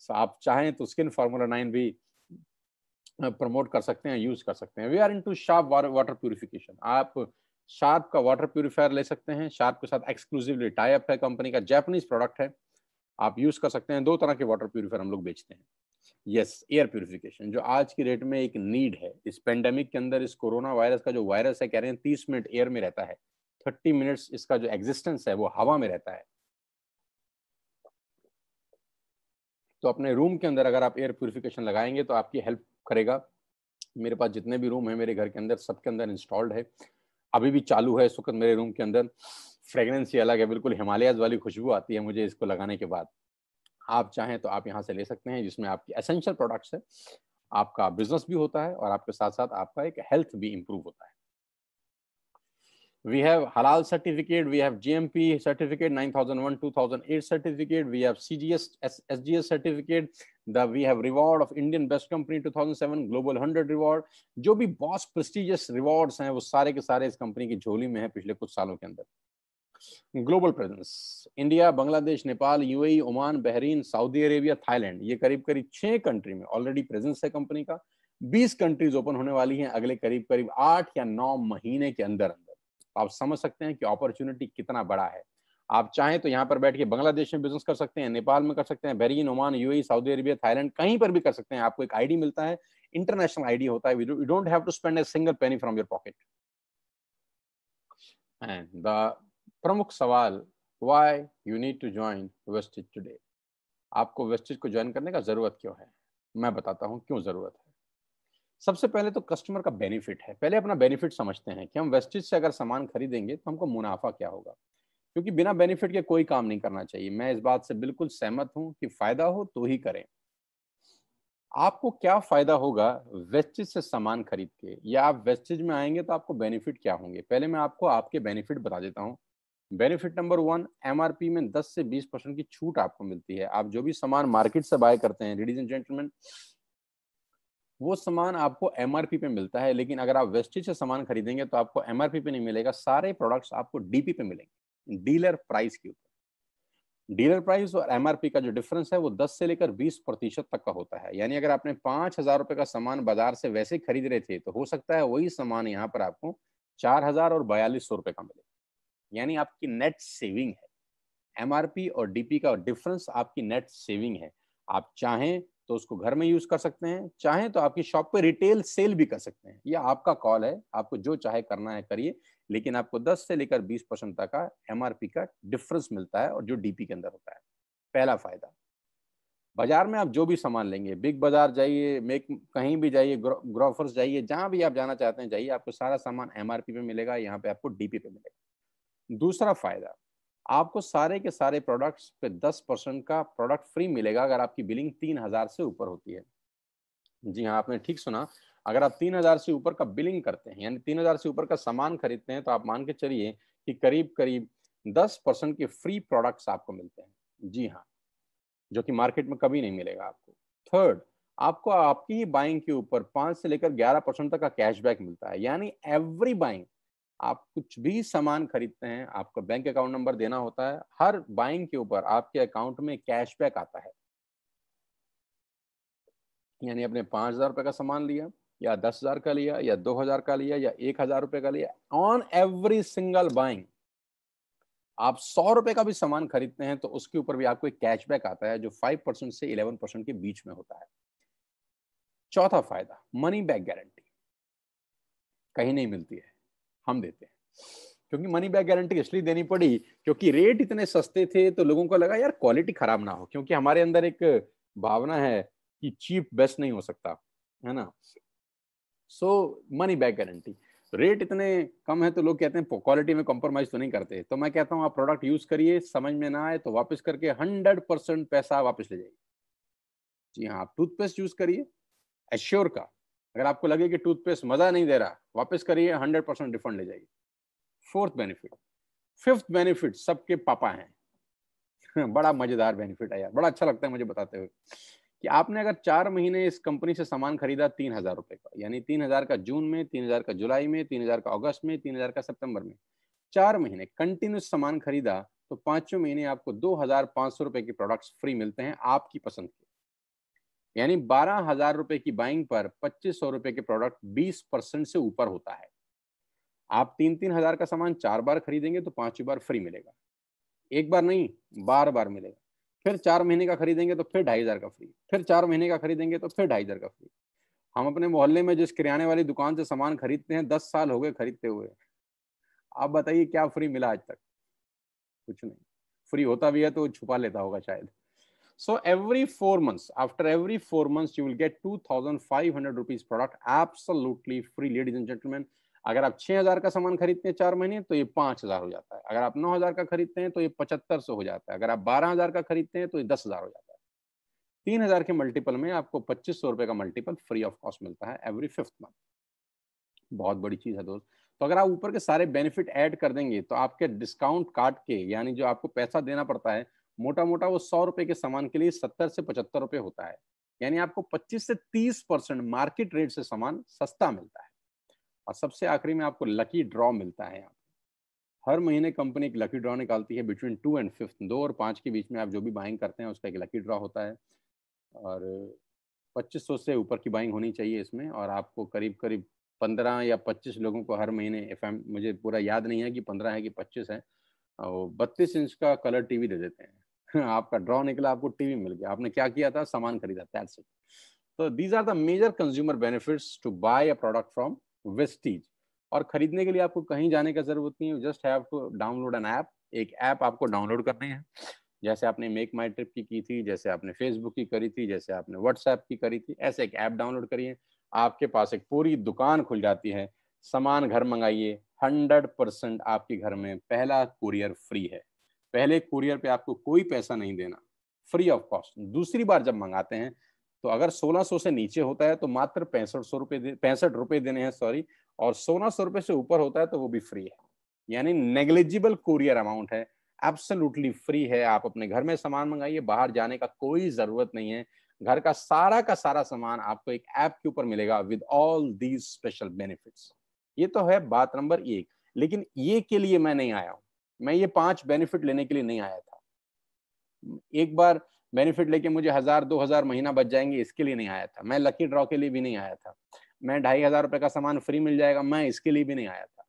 सो आप चाहें तो स्किन फार्मूला नाइन भी प्रमोट कर सकते हैं यूज कर सकते हैं we are into Sharp water purification आप शार्प का वाटर प्योरीफायर ले सकते हैं शार्प के साथ एक्सक्लूसिवली टाइप है कंपनी का जैपनीज प्रोडक्ट है आप यूज कर सकते हैं दो तरह के वाटर प्योरीफायर हम लोग बेचते हैं यस एयर प्योरिफिकेशन जो आज की रेट में एक नीड है इस पेंडेमिक के अंदर इस कोरोना वायरस का जो वायरस है कह रहे हैं तीस मिनट एयर में रहता है थर्टी मिनट्स इसका जो एग्जिस्टेंस है वो हवा में रहता है तो अपने रूम के अंदर अगर आप एयर प्योरिफिकेशन लगाएंगे तो आपकी हेल्प करेगा मेरे पास जितने भी रूम है मेरे घर के अंदर सबके अंदर इंस्टॉल्ड है अभी भी चालू है इस वक्त मेरे रूम के अंदर फ्रेगरेंस ही अलग है बिल्कुल हिमालयाज वाली खुशबू आती है मुझे इसको लगाने के बाद आप चाहें तो आप यहाँ से ले सकते हैं जिसमें आपकी एसेंशियल प्रोडक्ट्स है आपका बिजनेस भी होता है और आपके साथ साथ आपका एक हेल्थ भी इम्प्रूव होता है we have halal certificate we have gmp certificate 9001 2008 certificate we have cgs sgs certificate the we have reward of indian best company 2007 global 100 reward jo bhi boss prestigious rewards hain wo sare ke sare is company ki jholi mein है pichle kuch saalon ke andar global presence India Bangladesh Nepal UAE Oman Bahrain Saudi Arabia Thailand ये करीब करीब छह country में already presence है company का 20 countries open होने वाली हैं अगले करीब करीब आठ या नौ महीने के अंदर अंदर तो आप समझ सकते हैं कि अपॉर्चुनिटी कितना बड़ा है आप चाहें तो यहाँ पर बैठ के बांग्लादेश में बिजनेस कर सकते हैं नेपाल में कर सकते हैं Bahrain Oman UAE Saudi Arabia Thailand कहीं पर भी कर सकते हैं आपको एक आईडी मिलता है इंटरनेशनल आईडी होता है you don't have to spend a single penny from your pocket and the प्रमुख सवाल why you need to join Vestige today आपको वेस्टिज को ज्वाइन करने का जरूरत क्यों है मैं बताता हूँ क्यों जरूरत है सबसे पहले तो कस्टमर का बेनिफिट है पहले अपना बेनिफिट समझते हैं कि हम वेस्टेज से अगर सामान खरीदेंगे तो हमको मुनाफा क्या होगा क्योंकि बिना बेनिफिट के कोई काम नहीं करना चाहिए मैं इस बात से बिल्कुल सहमत हूं कि फायदा हो तो ही करें आपको क्या फायदा होगा वेस्टेज से सामान खरीद के या आप वेस्टेज में आएंगे तो आपको बेनिफिट क्या होंगे पहले मैं आपको आपके बेनिफिट बता देता हूँ बेनिफिट नंबर वन एम में दस से बीस परसेंट की छूट आपको मिलती है आप जो भी सामान मार्केट से बाय करते हैं लेडीज एंड जेंटलमैन वो सामान आपको एमआरपी पे मिलता है लेकिन अगर आप वेस्टेज से सामान खरीदेंगे तो आपको एमआरपी पे नहीं मिलेगा सारे प्रोडक्ट्स आपको डीपी पे मिलेंगे डीलर प्राइस के ऊपर डीलर प्राइस और एमआरपी का जो डिफरेंस है वो 10 से लेकर 20 प्रतिशत तक का होता है यानी अगर आपने पांच हजार रुपए का सामान बाजार से वैसे खरीद रहे थे तो हो सकता है वही सामान यहाँ पर आपको चार हजार और बयालीस सौ रुपए का मिलेगा यानी आपकी नेट सेविंग है एमआरपी और डीपी का डिफरेंस आपकी नेट सेविंग है आप चाहें तो उसको घर में यूज कर सकते हैं चाहे तो आपकी शॉप पे रिटेल सेल भी कर सकते हैं यह आपका कॉल है आपको जो चाहे करना है करिए लेकिन आपको 10 से लेकर 20 परसेंट तक का एमआरपी का डिफरेंस मिलता है और जो डीपी के अंदर होता है पहला फायदा बाजार में आप जो भी सामान लेंगे बिग बाजार जाइए मेक कहीं भी जाइए ग्रोफर्स जाइए जहां भी आप जाना चाहते हैं जाइए आपको सारा सामान एमआरपी पे मिलेगा यहाँ पे आपको डीपी पे मिलेगा दूसरा फायदा आपको सारे के सारे प्रोडक्ट्स पे दस परसेंट का प्रोडक्ट फ्री मिलेगा अगर आपकी बिलिंग तीन हजार से ऊपर होती है जी हाँ आपने ठीक सुना अगर आप तीन हजार से ऊपर का बिलिंग करते हैं यानी तीन हजार से ऊपर का सामान खरीदते हैं तो आप मान के चलिए कि करीब करीब दस परसेंट के फ्री प्रोडक्ट्स आपको मिलते हैं जी हाँ जो कि मार्केट में कभी नहीं मिलेगा आपको थर्ड आपको आपकी ही बाइंग के ऊपर पांच से लेकर ग्यारह परसेंट तक का कैशबैक मिलता है यानी एवरी बाइंग आप कुछ भी सामान खरीदते हैं आपका बैंक अकाउंट नंबर देना होता है हर बाइंग के ऊपर आपके अकाउंट में कैशबैक आता है यानी आपने पांच हजार रुपए का सामान लिया या दस हजार का लिया या दो हजार का लिया या एक हजार रुपए का लिया ऑन एवरी सिंगल बाइंग आप सौ रुपए का भी सामान खरीदते हैं तो उसके ऊपर भी आपको एक कैशबैक आता है जो फाइव परसेंट से इलेवन परसेंट के बीच में होता है चौथा फायदा मनी बैक गारंटी कहीं नहीं मिलती है हम देते हैं क्योंकि मनी बैक गारंटी इसलिए देनी पड़ी क्योंकि रेट इतने सस्ते थे तो लोगों को लगा यार क्वालिटी खराब ना हो क्योंकि हमारे अंदर एक भावना है कि चीप बेस्ट नहीं हो सकता है ना so money back guarantee rate इतने कम है तो लोग कहते हैं क्वालिटी में कॉम्प्रोमाइज तो नहीं करते तो मैं कहता हूँ आप प्रोडक्ट यूज करिए समझ में ना आए तो वापस करके हंड्रेड परसेंट पैसा वापस ले जाइए जी हाँ आप टूथपेस्ट यूज करिए एश्योर का अगर आपको लगे कि टूथपेस्ट मज़ा नहीं दे रहा वापस करिए हंड्रेड परसेंट रिफंड ले जाइए फोर्थ बेनिफिट फिफ्थ बेनिफिट सबके पापा हैं बड़ा मज़ेदार बेनिफिट है यार बड़ा अच्छा लगता है मुझे बताते हुए कि आपने अगर चार महीने इस कंपनी से सामान खरीदा तीन हज़ार रुपए का यानी तीन हज़ार का जून में तीन हज़ार का जुलाई में तीन हज़ार का अगस्त में तीन हज़ार का सितंबर में चार महीने कंटिन्यूस सामान खरीदा तो पांचों महीने आपको दो हज़ार पांच सौ रुपए के प्रोडक्ट्स फ्री मिलते हैं आपकी पसंद के यानी बारह हजार रुपए की बाइंग पर पच्चीस सौ रुपए के प्रोडक्ट बीस परसेंट से ऊपर होता है आप तीन तीन हजार का सामान चार बार खरीदेंगे तो पांचवी बार फ्री मिलेगा एक बार नहीं बार बार मिलेगा फिर चार महीने का खरीदेंगे तो फिर ढाई हजार का फ्री फिर चार महीने का खरीदेंगे तो फिर ढाई हजार का फ्री हम अपने मोहल्ले में जिस किराने वाली दुकान से सामान खरीदते हैं दस साल हो गए खरीदते हुए आप बताइए क्या फ्री मिला आज तक कुछ नहीं फ्री होता भी है तो छुपा लेता होगा शायद So every four months, after every four months, you will get 2,500 rupees product absolutely free, ladies and gentlemen. अगर आप 6,000 का सामान खरीदते हैं चार महीने तो ये 5,000 हो जाता है अगर आप 9,000 का खरीदते हैं तो ये 7500 हो जाता है अगर आप 12,000 का खरीदते हैं तो ये 10,000 हो जाता है तीन हजार के मल्टीपल में आपको पच्चीस सौ रुपए का मल्टीपल फ्री ऑफ कॉस्ट मिलता है एवरी फिफ्थ मंथ बहुत बड़ी चीज है दोस्त तो अगर आप ऊपर के सारे बेनिफिट ऐड कर देंगे तो आपके डिस्काउंट काट के यानी जो आपको पैसा देना पड़ता है मोटा मोटा वो सौ रुपए के सामान के लिए सत्तर से पचहत्तर रुपए होता है यानी आपको पच्चीस से तीस परसेंट मार्केट रेट से सामान सस्ता मिलता है और सबसे आखिरी में आपको लकी ड्रॉ मिलता है यहाँ हर महीने कंपनी एक लकी ड्रॉ निकालती है बिटवीन टू एंड फिफ्थ दो और पाँच के बीच में आप जो भी बाइंग करते हैं उसका एक लकी ड्रॉ होता है और 2500 से ऊपर की बाइंग होनी चाहिए इसमें और आपको करीब करीब पंद्रह या पच्चीस लोगों को हर महीने एफ मुझे पूरा याद नहीं है कि पंद्रह है कि पच्चीस है और बत्तीस इंच का कलर टीवी दे देते हैं आपका ड्रॉ निकला आपको टीवी मिल गया आपने क्या किया था सामान खरीदा दैट्स इट तो these are the major consumer benefits to buy a product from Vestige और खरीदने के लिए आपको कहीं जाने का जरूरत नहीं है just have to download an app एक ऐप आपको डाउनलोड करनी है जैसे आपने मेक माई ट्रिप की की थी जैसे आपने फेसबुक की करी थी जैसे आपने व्हाट्सएप की करी थी ऐसे एक ऐप डाउनलोड करिए आपके पास एक पूरी दुकान खुल जाती है सामान घर मंगाइए हंड्रेड परसेंट आपके घर में पहला कुरियर फ्री है पहले कुरियर पे आपको कोई पैसा नहीं देना फ्री ऑफ कॉस्ट दूसरी बार जब मंगाते हैं तो अगर 1600 से नीचे होता है तो मात्र पैंसठ सौ रुपए पैंसठ रुपए देने हैं सॉरी और सोलह सौ रुपए से ऊपर होता है तो वो भी फ्री है यानी नेग्लिजिबल कुरियर अमाउंट है एब्सोल्युटली फ्री है आप अपने घर में सामान मंगाइए बाहर जाने का कोई ज़रूरत नहीं है घर का सारा का सारा सामान आपको एक ऐप के ऊपर मिलेगा with all these special benefits ये तो है बात नंबर एक लेकिन ये के लिए मैं नहीं आया हूं मैं ये पांच बेनिफिट लेने के लिए नहीं आया था एक बार बेनिफिट लेके मुझे हजार दो हजार महीना बच जाएंगे इसके लिए नहीं आया था मैं लकी ड्रॉ के लिए भी नहीं आया था मैं ढाई हजार रुपये का सामान फ्री मिल जाएगा मैं इसके लिए भी नहीं आया था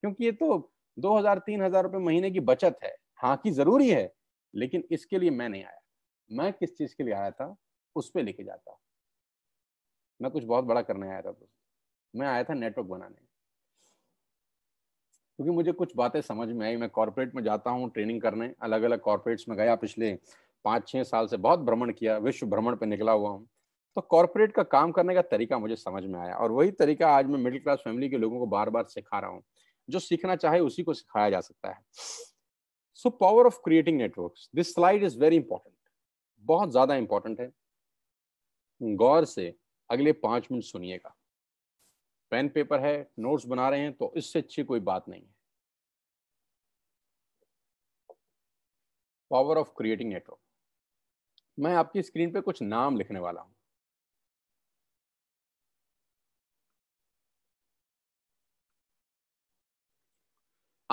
क्योंकि ये तो दो हजार तीन हजार रुपये महीने की बचत है हाँ की जरूरी है लेकिन इसके लिए मैं नहीं आया मैं किस चीज के लिए आया था उस पर लेके जाता मैं कुछ बहुत बड़ा करने आया था मैं आया था नेटवर्क बनाने क्योंकि मुझे कुछ बातें समझ में आई मैं कॉर्पोरेट में जाता हूँ ट्रेनिंग करने अलग अलग कॉरपोरेट्स में गया पिछले पाँच छः साल से बहुत भ्रमण किया विश्व भ्रमण पर निकला हुआ हूँ तो कॉरपोरेट का काम करने का तरीका मुझे समझ में आया और वही तरीका आज मैं मिडिल क्लास फैमिली के लोगों को बार बार सिखा रहा हूँ जो सीखना चाहे उसी को सिखाया जा सकता है so power of creating network this slide is very important बहुत ज़्यादा इंपॉर्टेंट है गौर से अगले पाँच मिनट सुनिएगा पेन पेपर है नोट्स बना रहे हैं तो इससे अच्छी कोई बात नहीं है पावर ऑफ क्रिएटिंग नेटवर्क मैं आपकी स्क्रीन पे कुछ नाम लिखने वाला हूं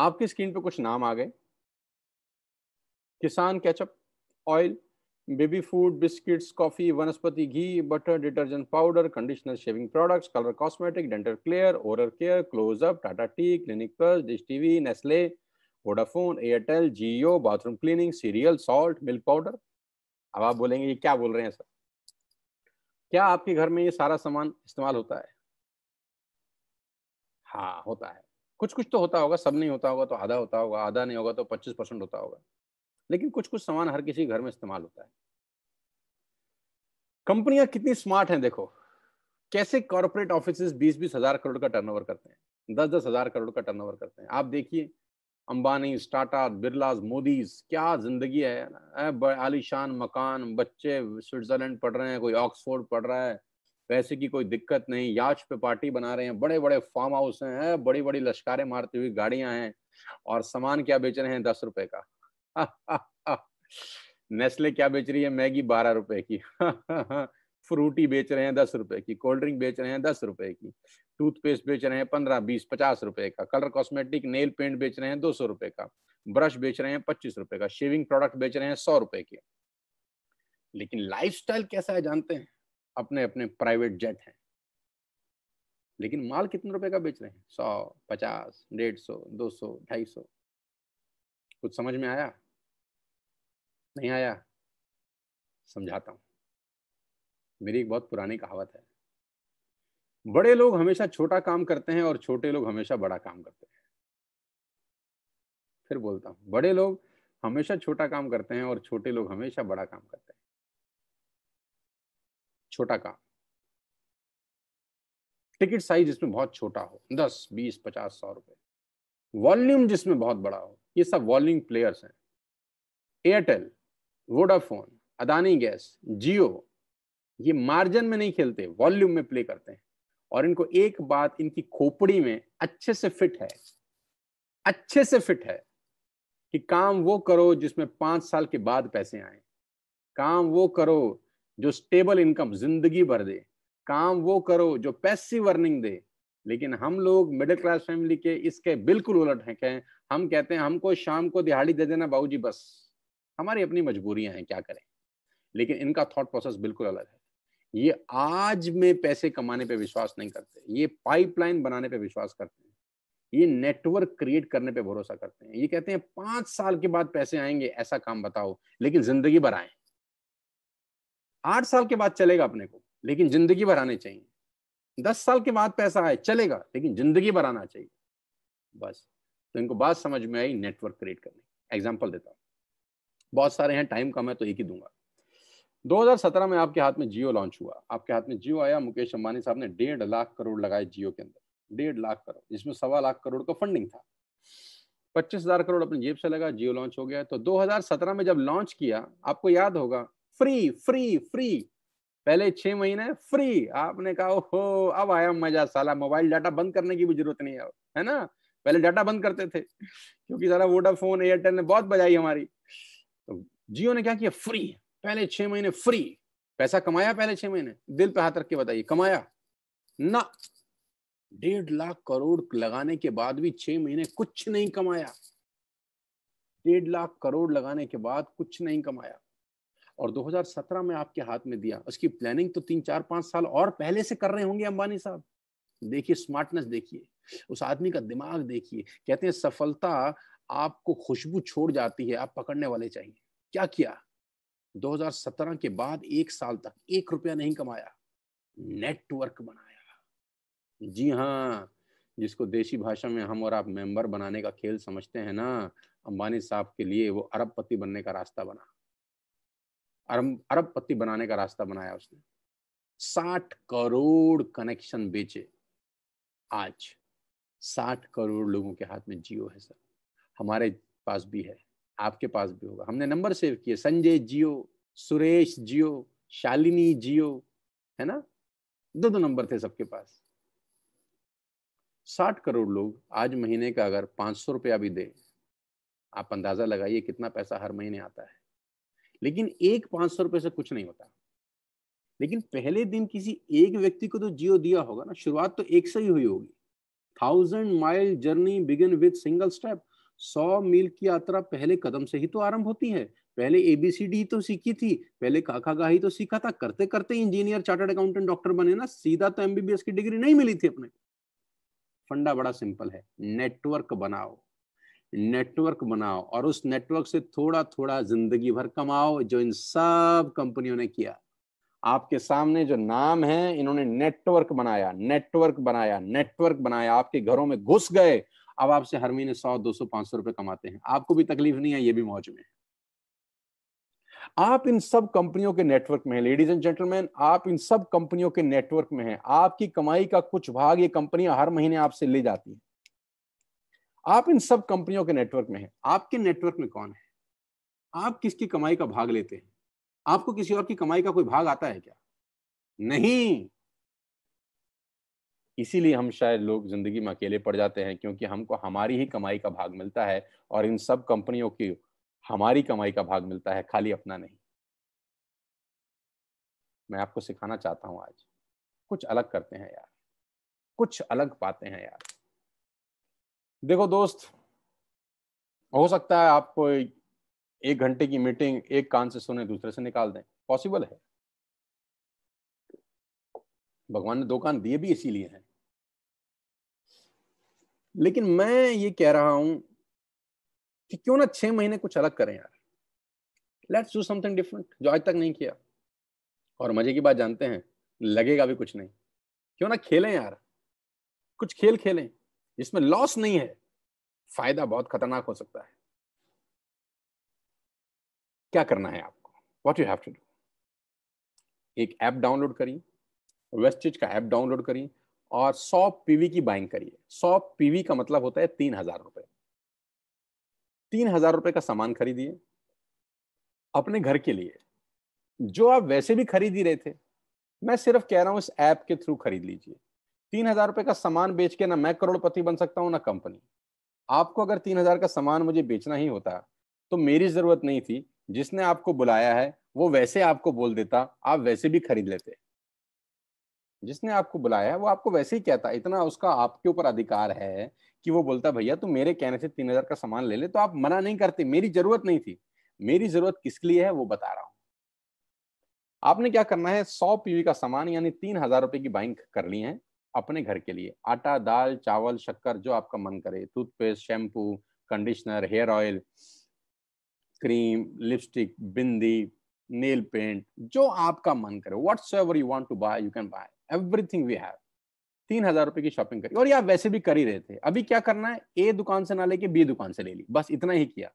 आपकी स्क्रीन पे कुछ नाम आ गए Kissan ketchup oil baby food biscuits coffee vanaspati ghee butter detergent powder conditioner shaving products colour cosmetic dental clear oral care Closeup Tata tea Clinic Plus Dish TV Nestle Vodafone Airtel Jio bathroom cleaning cereal salt milk powder अब आप बोलेंगे ये क्या बोल रहे हैं sir क्या आपके घर में ये सारा सामान इस्तेमाल होता है हाँ होता है कुछ कुछ तो होता होगा सब नहीं होता होगा तो आधा होता होगा आधा नहीं होगा तो पच्चीस परसेंट होता होगा लेकिन कुछ कुछ सामान हर किसी घर में इस्तेमाल होता है कंपनियां कितनी स्मार्ट हैं देखो कैसे कॉरपोरेट ऑफिस बीस बीस हजार करोड़ का टर्नओवर करते हैं दस दस हजार करोड़ का टर्नओवर करते हैं आप देखिए अंबानी टाटा बिरलाज मोदीज क्या जिंदगी है आलिशान मकान बच्चे स्विट्जरलैंड पढ़ रहे हैं कोई ऑक्सफोर्ड पढ़ रहा है पैसे की कोई दिक्कत नहीं याच पे पार्टी बना रहे हैं बड़े बड़े फार्म हाउस हैं बड़ी बड़ी लश्कारें मारती हुई गाड़ियां हैं और सामान क्या बेच रहे हैं दस रुपए का नेस्ले क्या बेच रही है मैगी बारह रुपए की फ्रूटी बेच रहे हैं दस रुपए की कोल्ड ड्रिंक बेच रहे हैं दस रुपए की टूथपेस्ट बेच रहे हैं पंद्रह बीस पचास रुपए का कलर कॉस्मेटिक नेल पेंट बेच रहे हैं दो सौ रुपए का ब्रश बेच रहे हैं पच्चीस रुपए का शेविंग प्रोडक्ट बेच रहे हैं सौ रुपए के लेकिन लाइफ कैसा है जानते हैं अपने अपने प्राइवेट जेट हैं लेकिन माल कितने रुपए का बेच रहे हैं सौ पचास डेढ़ सौ दो सौ ढाई सौ कुछ समझ में आया नहीं आया समझाता हूं मेरी एक बहुत पुरानी कहावत है बड़े लोग हमेशा छोटा काम करते हैं और छोटे लोग हमेशा बड़ा काम करते हैं फिर बोलता हूं बड़े लोग हमेशा छोटा काम करते हैं और छोटे लोग हमेशा बड़ा काम करते हैं छोटा काम टिकट साइज जिसमें बहुत छोटा हो दस बीस पचास सौ रुपए वॉल्यूम जिसमें बहुत बड़ा हो ये सब वॉल्यूम प्लेयर्स हैं एयरटेल वोडाफोन अदानी गैस जियो ये मार्जिन में नहीं खेलते वॉल्यूम में प्ले करते हैं और इनको एक बात इनकी खोपड़ी में अच्छे से फिट है अच्छे से फिट है कि काम वो करो जिसमें पांच साल के बाद पैसे आए काम वो करो जो स्टेबल इनकम जिंदगी भर दे काम वो करो जो पैसिव अर्निंग दे लेकिन हम लोग मिडिल क्लास फैमिली के इसके बिल्कुल उलट हैं हम कहते हैं हमको शाम को दिहाड़ी दे देना जी बस हमारी अपनी मजबूरियां हैं क्या करें लेकिन इनका थॉट प्रोसेस बिल्कुल अलग है ये आज में पैसे कमाने पे विश्वास नहीं करते ये पाइपलाइन बनाने पे विश्वास करते हैं ये नेटवर्क क्रिएट करने पे भरोसा करते हैं ये कहते हैं पांच साल के बाद पैसे आएंगे ऐसा काम बताओ लेकिन जिंदगी भर आए आठ साल के बाद चलेगा अपने को लेकिन जिंदगी भर आने चाहिए दस साल के बाद पैसा आए चलेगा लेकिन जिंदगी भर आना चाहिए बस तो इनको बात समझ में आई नेटवर्क क्रिएट करने एग्जाम्पल देता हूँ बहुत सारे हैं टाइम कम है तो एक ही दूंगा 2017 में आपके हाथ में जियो लॉन्च हुआ आपके हाथ में जियो आया मुकेश अंबानी साहब ने डेढ़ लाख करोड़ लगाए जियो के अंदर डेढ़ लाख करोड़ जिसमें सवा लाख करोड़ का फंडिंग था पच्चीस हजार करोड़ अपनी जेब से लगा जियो लॉन्च हो गया तो 2017 में जब लॉन्च किया आपको याद होगा फ्री फ्री फ्री पहले छह महीने फ्री आपने कहा ओहो अब आया मजा साला मोबाइल डाटा बंद करने की भी जरूरत नहीं है है ना पहले डाटा बंद करते थे क्योंकि सारा वोडाफोन एयरटेल ने बहुत बजाई हमारी जियो ने क्या किया फ्री पहले छह महीने फ्री पैसा कमाया पहले छह महीने दिल पे हाथ रख के बताइए कमाया ना डेढ़ लाख करोड़ लगाने के बाद भी छह महीने कुछ नहीं कमाया डेढ़ लाख करोड़ लगाने के बाद कुछ नहीं कमाया और 2017 में आपके हाथ में दिया उसकी प्लानिंग तो तीन चार पांच साल और पहले से कर रहे होंगे अंबानी साहब देखिए स्मार्टनेस देखिए उस आदमी का दिमाग देखिए कहते हैं सफलता आपको खुशबू छोड़ जाती है आप पकड़ने वाले चाहिए क्या किया 2017 के बाद एक साल तक एक रुपया नहीं कमाया नेटवर्क बनाया जी हाँ जिसको देशी भाषा में हम और आप मेंबर बनाने का खेल समझते हैं ना अंबानी साहब के लिए वो अरबपति बनने का रास्ता बना अरब अरबपति बनाने का रास्ता बनाया उसने साठ करोड़ कनेक्शन बेचे आज साठ करोड़ लोगों के हाथ में जियो है सर हमारे पास भी है आपके पास भी होगा हमने नंबर सेव किए संजय जियो सुरेश जियो शालिनी जियो है ना दो दो नंबर थे सबके पास साठ करोड़ लोग आज महीने का अगर पांच सौ रुपया भी दे आप अंदाजा लगाइए कितना पैसा हर महीने आता है लेकिन एक पांच सौ रुपये से कुछ नहीं होता लेकिन पहले दिन किसी एक व्यक्ति को तो जियो दिया होगा ना शुरुआत तो एक से ही हुई होगी thousand mile journey begin with single step सौ मील की यात्रा पहले कदम से ही तो आरंभ होती है पहले एबीसीडी तो सीखी थी पहले काका गाही तो सीखा था करते करते इंजीनियर चार्टर्ड अकाउंटेंट डॉक्टर बने ना सीधा तो एमबीबीएस की डिग्री नहीं मिली थी अपने फंडा बड़ा सिंपल है नेटवर्क बनाओ नेटवर्क बनाओ और उस नेटवर्क से थोड़ा थोड़ा जिंदगी भर कमाओ जो इन सब कंपनियों ने किया आपके सामने जो नाम है इन्होंने नेटवर्क बनाया नेटवर्क बनाया नेटवर्क बनाया आपके घरों में घुस गए अब आपसे हर महीने सौ दो सौ पांच सौ रुपए कमाते हैं आपको भी तकलीफ नहीं है ये भी मौज में आप इन सब कंपनियों के नेटवर्क में हैं लेडीज एंड जेंटलमैन आप इन सब कंपनियों के नेटवर्क में हैं आपकी कमाई का कुछ भाग ये कंपनियां हर महीने आपसे ले जाती हैं आप इन सब कंपनियों के नेटवर्क में हैं आपके नेटवर्क में कौन है आप किसकी कमाई का भाग लेते हैं आपको किसी और की कमाई का कोई भाग आता है क्या नहीं इसीलिए हम शायद लोग जिंदगी में अकेले पड़ जाते हैं क्योंकि हमको हमारी ही कमाई का भाग मिलता है और इन सब कंपनियों की हमारी कमाई का भाग मिलता है खाली अपना नहीं मैं आपको सिखाना चाहता हूं आज कुछ अलग करते हैं यार कुछ अलग पाते हैं यार देखो दोस्त हो सकता है आपको एक घंटे की मीटिंग एक कान से सुने दूसरे से निकाल दें पॉसिबल है भगवान ने दो कान दिए भी इसीलिए हैं लेकिन मैं ये कह रहा हूं कि क्यों ना छह महीने कुछ अलग करें यार लेट्स डू समथिंग डिफरेंट जो आज तक नहीं किया और मजे की बात जानते हैं लगेगा भी कुछ नहीं क्यों ना खेलें यार कुछ खेल खेलें जिसमें लॉस नहीं है फायदा बहुत खतरनाक हो सकता है क्या करना है आपको what you have to do एक ऐप डाउनलोड करिए वेस्टिज का ऐप डाउनलोड करिए और 100 पीवी की बाइंग करिए 100 पीवी का मतलब होता है तीन हजार रुपये तीन हजार रुपये का सामान खरीदिए अपने घर के लिए जो आप वैसे भी खरीद ही रहे थे मैं सिर्फ कह रहा हूं इस ऐप के थ्रू खरीद लीजिए तीन हजार रुपये का सामान बेच के ना मैं करोड़पति बन सकता हूँ ना कंपनी आपको अगर तीन हजार का सामान मुझे बेचना ही होता तो मेरी जरूरत नहीं थी जिसने आपको बुलाया है वो वैसे आपको बोल देता आप वैसे भी खरीद लेते जिसने आपको बुलाया है वो आपको वैसे ही कहता है इतना उसका आपके ऊपर अधिकार है कि वो बोलता भैया तुम मेरे कहने से तीन हजार का सामान ले ले तो आप मना नहीं करते मेरी जरूरत नहीं थी मेरी जरूरत किसके लिए है वो बता रहा हूँ आपने क्या करना है सौ पीवी का सामान यानी तीन हजार रुपए की बाइंग कर ली है अपने घर के लिए आटा दाल चावल शक्कर जो आपका मन करे toothpaste shampoo conditioner hair oil cream lipstick bindi nail paint जो आपका मन करे whatever you want to buy you can buy everything we have तीन हजार रुपए की शॉपिंग करी और आप वैसे भी कर ही रहे थे अभी क्या करना है ए दुकान से ना लेके बी दुकान से ले ली बस इतना ही किया